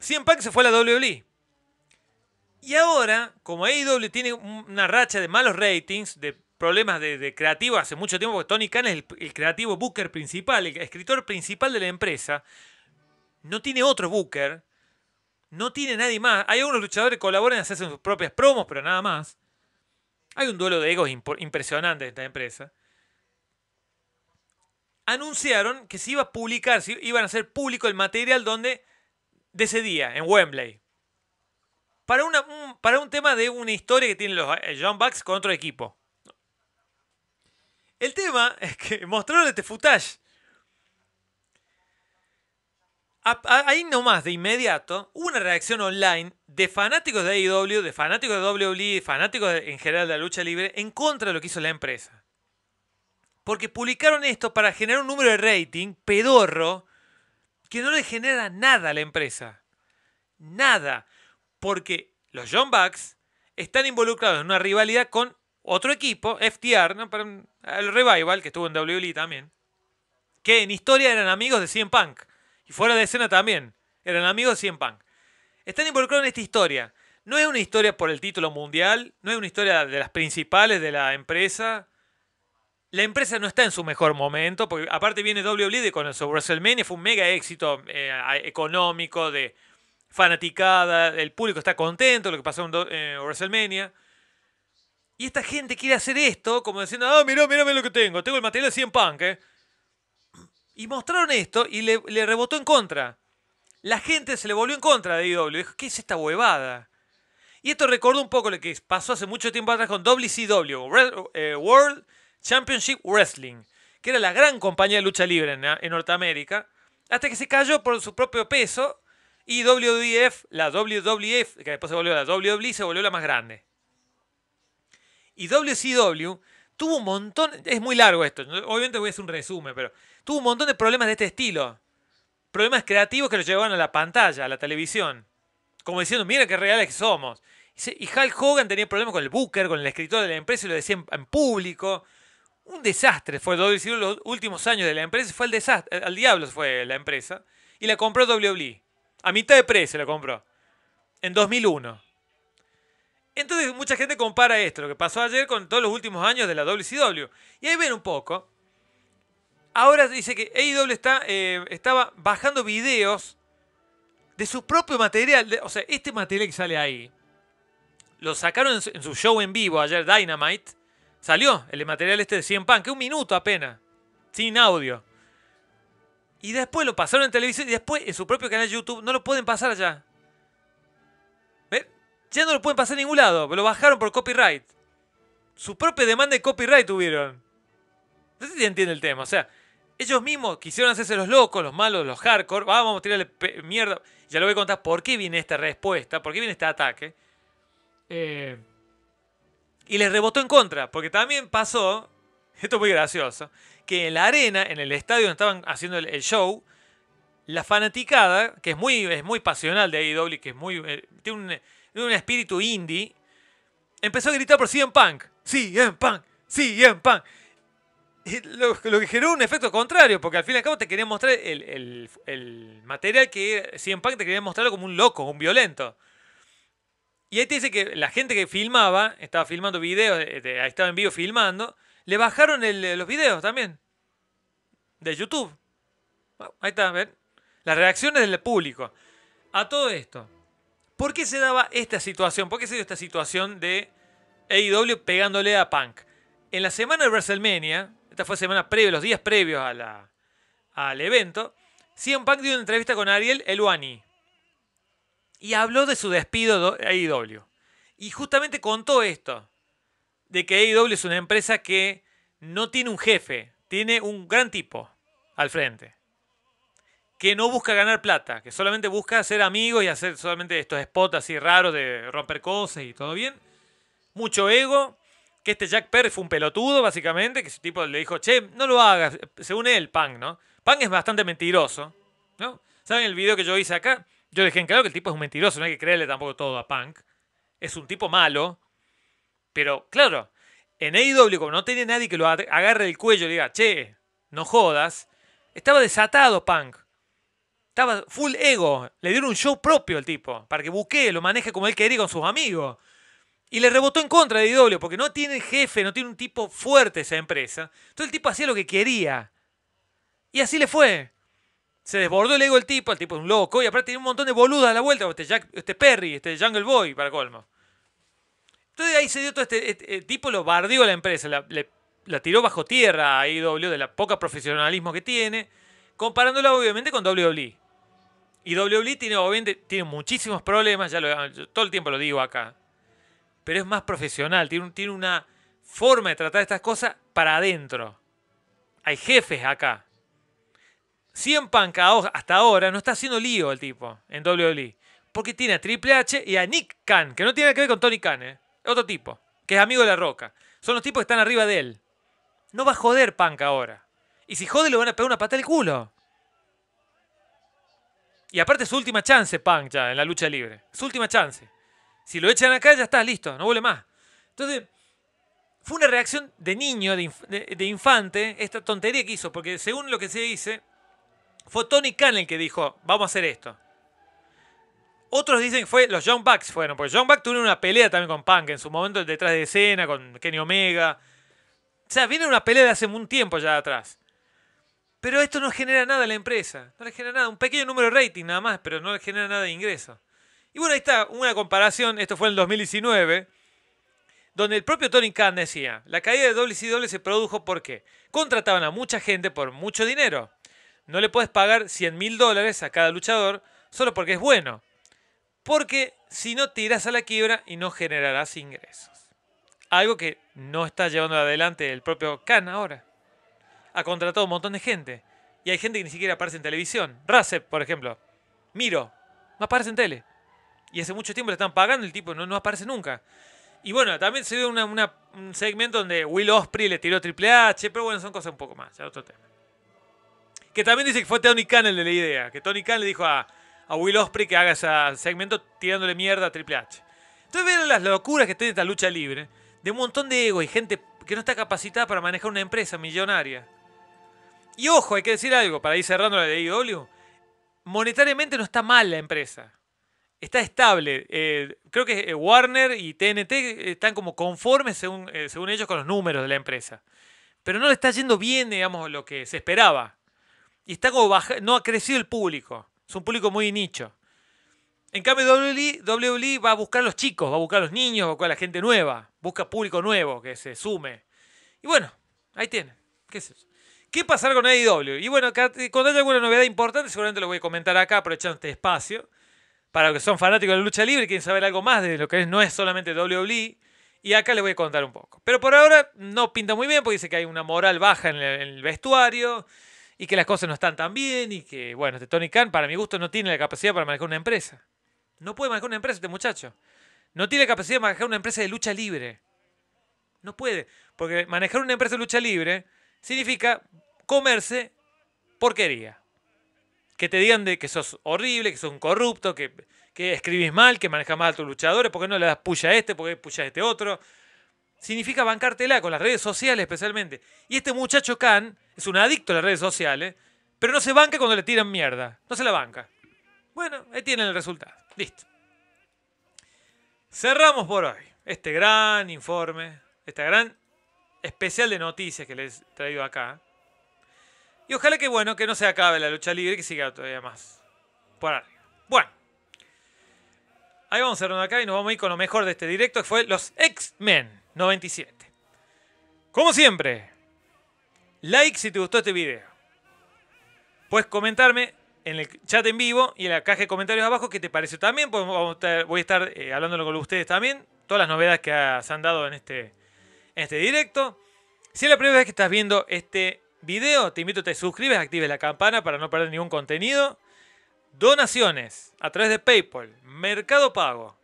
100 Punk se fue a la WWE. Y ahora, como AEW tiene una racha de malos ratings, de problemas de, creativo hace mucho tiempo, porque Tony Khan es el, creativo booker principal, el escritor principal de la empresa, no tiene otro booker, no tiene nadie más. Hay algunos luchadores que colaboran y hacen sus propias promos, pero nada más. Hay un duelo de egos impresionante en esta empresa anunciaron que se iba a publicar, iban a hacer público el material donde de ese día, en Wembley. Para, una, un, para un tema de una historia que tienen los John eh, Bucks con otro equipo. El tema [LAUGHS] es que mostraron este footage. Ahí no ahí nomás, de inmediato, hubo una reacción online de fanáticos de AEW, de fanáticos de WWE, de fanáticos en general de la lucha libre, en contra de lo que hizo la empresa. Porque publicaron esto para generar un número de rating pedorro que no le genera nada a la empresa. Nada. Porque los John Bucks están involucrados en una rivalidad con otro equipo, FTR, el Revival, que estuvo en WWE también, que en historia eran amigos de CM Punk. Y fuera de escena también. Eran amigos de CM Punk. Están involucrados en esta historia. No es una historia por el título mundial, no es una historia de las principales de la empresa la empresa no está en su mejor momento, porque aparte viene WWE con eso. WrestleMania fue un mega éxito eh, económico, de fanaticada, el público está contento, lo que pasó en eh, WrestleMania. Y esta gente quiere hacer esto, como diciendo, ah, mira mirá, lo que tengo, tengo el material de 100 Punk, eh. Y mostraron esto y le, rebotó en contra. La gente se le volvió en contra de WWE. Dijo, ¿qué es esta huevada? Y esto recordó un poco lo que pasó hace mucho tiempo atrás con WCW, World Championship Wrestling, que era la gran compañía de lucha libre en, Norteamérica, hasta que se cayó por su propio peso y WWF, la WWF, que después se volvió la WWE, se volvió la más grande. Y WCW tuvo un montón, es muy largo esto, obviamente voy a hacer un resumen, pero tuvo un montón de problemas de este estilo. Problemas creativos que lo llevaban a la pantalla, a la televisión. Como diciendo, mira qué reales somos. Y Hulk Hogan tenía problemas con el Booker, con el escritor de la empresa, y lo decía en público un desastre fue WWE. Los últimos años de la empresa fue el desastre. Eh, al diablo fue la empresa. Y la compró WWE. A mitad de precio la compró. En 2001. Entonces mucha gente compara esto, lo que pasó ayer con todos los últimos años de la WCW. Y ahí ven un poco. Ahora dice que AEW está, eh, estaba bajando videos de su propio material. O sea, este material que sale ahí. Lo sacaron en su show en vivo ayer, Dynamite Salió el material este de 100 Pan, que un minuto apenas, sin audio. Y después lo pasaron en televisión y después en su propio canal de YouTube. No lo pueden pasar ya. Ya no lo pueden pasar en ningún lado. Lo bajaron por copyright. Su propia demanda de copyright tuvieron. No sé si entiende el tema. O sea, ellos mismos quisieron hacerse los locos, los malos, los hardcore. Ah, vamos a tirarle mierda. Ya lo voy a contar por qué viene esta respuesta, por qué viene este ataque. Eh, y les rebotó en contra, porque también pasó, [LAUGHS] esto es muy gracioso, que en la arena, en el estadio donde estaban haciendo el, show, la fanaticada, que es muy, es muy pasional de AEW, que es muy, eh, tiene, un, espíritu indie, empezó a gritar por CM Punk, CM Punk, CM Punk. lo, que generó un efecto contrario, porque al fin y al cabo te querían mostrar el, el material que CM Punk te quería mostrar como un loco, un violento. Y ahí te este dice que la gente que filmaba, estaba filmando videos, eh, estaba en vivo filmando, le bajaron eh, los videos también. De YouTube. ahí está, ven. Las reacciones del público. A todo esto. ¿Por qué se daba esta situación? ¿Por qué se dio esta situación de AEW pegándole a Punk? En la semana de WrestleMania, esta fue semana previa, los días previos a la, al evento, CM Punk dio una entrevista con Ariel Elwani y habló de su despido de AEW. Y justamente contó esto, de que AEW es una empresa que no tiene un jefe, tiene un gran tipo al frente, que no busca ganar plata, que solamente busca ser amigos y hacer solamente estos spots así raros de romper cosas y todo bien. Mucho ego, que este Jack Perry fue un pelotudo, básicamente, que ese tipo le dijo, che, no lo hagas, según él, Pang, ¿no? Pang es bastante mentiroso, ¿no? ¿Saben el video que yo hice acá? yo dije, claro que el tipo es un mentiroso, no hay que creerle tampoco todo a Punk. Es un tipo malo, pero claro, en AEW, como no tiene nadie que lo agarre el cuello y diga, che, no jodas, estaba desatado Punk. Estaba full ego. Le dieron un show propio al tipo, para que busque, lo maneje como él quería con sus amigos. Y le rebotó en contra de AEW, porque no tiene jefe, no tiene un tipo fuerte esa empresa. Entonces el tipo hacía lo que quería. Y así le fue se desbordó el ego del tipo, el tipo es un loco, y aparte tiene un montón de boludas a la vuelta, este, este Perry, este Jungle Boy, para colmo. Entonces ahí se dio todo este, este tipo, lo bardió a la empresa, la, tiró bajo tierra a IW e de la poca profesionalismo que tiene, comparándola obviamente con WWE. Y WWE tiene, obviamente, tiene muchísimos problemas, ya todo el tiempo lo digo acá, pero es más profesional, tiene, tiene una forma de tratar estas cosas para adentro. Hay jefes acá, 100 Punk hasta ahora no está haciendo lío el tipo en WWE. Porque tiene a Triple H y a Nick Khan, que no tiene que ver con Tony Khan, ¿eh? otro tipo, que es amigo de La Roca. Son los tipos que están arriba de él. No va a joder Punk ahora. Y si jode, le van a pegar una pata al culo. Y aparte es su última chance, Punk, ya, en la lucha libre. Su última chance. Si lo echan acá, ya está, listo, no vuelve más. Entonces, fue una reacción de niño, de infante, esta tontería que hizo. Porque según lo que se dice, fue Tony Khan el que dijo, vamos a hacer esto. Otros dicen que fue los John Bucks fueron, porque John Bucks tuvieron una pelea también con Punk en su momento detrás de escena, con Kenny Omega. O sea, viene una pelea de hace un tiempo ya atrás. Pero esto no genera nada a la empresa. No le genera nada. Un pequeño número de rating nada más, pero no le genera nada de ingreso. Y bueno, ahí está una comparación. Esto fue en el 2019. Donde el propio Tony Khan decía, la caída de WCW se produjo porque contrataban a mucha gente por mucho dinero. No le puedes pagar 100 mil dólares a cada luchador solo porque es bueno. Porque si no, tiras a la quiebra y no generarás ingresos. Algo que no está llevando adelante el propio Khan ahora. Ha contratado un montón de gente. Y hay gente que ni siquiera aparece en televisión. Rasep, por ejemplo. Miro. No aparece en tele. Y hace mucho tiempo le están pagando el tipo. No, aparece nunca. Y bueno, también se ve un segmento donde Will Osprey le tiró Triple H. Pero bueno, son cosas un poco más. Ya otro tema. Que también dice que fue Tony Khan el de la idea. Que Tony Khan le dijo a, Will Osprey que haga ese segmento tirándole mierda a Triple H. Entonces vean las locuras que tiene esta lucha libre. De un montón de ego y gente que no está capacitada para manejar una empresa millonaria. Y ojo, hay que decir algo, para ir cerrando la de IW. E monetariamente no está mal la empresa. Está estable. Eh, creo que eh, Warner y TNT están como conformes según, eh, según ellos con los números de la empresa. Pero no le está yendo bien, digamos, lo que se esperaba y está como baja, no ha crecido el público. Es un público muy nicho. En cambio, WWE, WWE, va a buscar a los chicos, va a buscar a los niños, va a buscar a la gente nueva, busca público nuevo que se sume. Y bueno, ahí tiene. ¿Qué es eso? ¿Qué pasará con AEW? Y bueno, eh, cuando haya alguna novedad importante, seguramente lo voy a comentar acá, aprovechando este espacio. Para los que son fanáticos de la lucha libre y quieren saber algo más de lo que es, no es solamente WWE. Y acá les voy a contar un poco. Pero por ahora no pinta muy bien porque dice que hay una moral baja en el vestuario y que las cosas no están tan bien y que, bueno, este Tony Khan, para mi gusto, no tiene la capacidad para manejar una empresa. No puede manejar una empresa este muchacho. No tiene la capacidad de manejar una empresa de lucha libre. No puede. Porque manejar una empresa de lucha libre significa comerse porquería. Que te digan de que sos horrible, que sos un corrupto, que, que escribís mal, que manejas mal a tus luchadores, porque no le das puya a este, porque puya a este otro, significa bancártela con las redes sociales especialmente. Y este muchacho Khan es un adicto a las redes sociales, pero no se banca cuando le tiran mierda. No se la banca. Bueno, ahí tienen el resultado. Listo. Cerramos por hoy este gran informe, esta gran especial de noticias que les he traído acá. Y ojalá que, bueno, que no se acabe la lucha libre, y que siga todavía más. Por arriba. Bueno. Ahí vamos a acá y nos vamos a ir con lo mejor de este directo, que fue los X-Men. 97. Como siempre, like si te gustó este video. Puedes comentarme en el chat en vivo y en la caja de comentarios abajo qué te pareció también. Voy a estar hablando eh, hablándolo con ustedes también. Todas las novedades que se han dado en este, este directo. Si es la primera vez que estás viendo este video, te invito a que te suscribas. actives la campana para no perder ningún contenido. Donaciones a través de PayPal, Mercado Pago.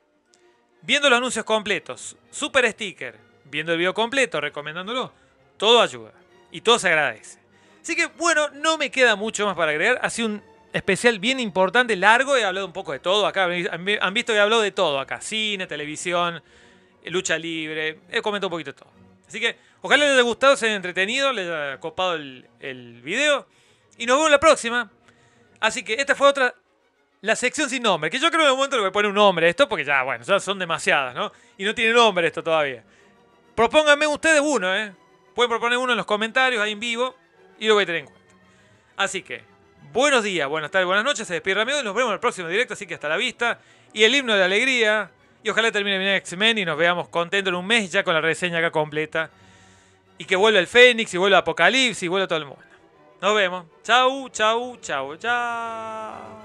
Viendo los anuncios completos, Super Sticker, viendo el video completo, recomendándolo, todo ayuda y todo se agradece. Así que bueno, no me queda mucho más para agregar. Ha sido un especial bien importante, largo. He hablado un poco de todo acá. Han visto que he hablado de todo acá. Cine, televisión, eh, lucha libre. He comentado un poquito de todo. Así que ojalá les haya gustado, se hayan entretenido, les haya copado el, el video. Y nos vemos la próxima. Así que esta fue otra la sección sin nombre, que yo creo que en un momento le voy a poner un nombre a esto, porque ya, bueno, ya son demasiadas, ¿no? Y no tiene nombre esto todavía. Propónganme ustedes uno, ¿eh? Pueden proponer uno en los comentarios, ahí en vivo, y lo voy a tener en cuenta. Así que, buenos días, buenas tardes, buenas noches, se despide amigos y nos vemos en el próximo directo, así que hasta la vista. Y el himno de alegría, y ojalá termine bien X-Men y nos veamos contentos en un mes ya con la reseña acá completa. Y que vuelva el Fénix, y vuelva Apocalipsis, y vuelva todo el mundo. Nos vemos. Chau, chau, chau, chao.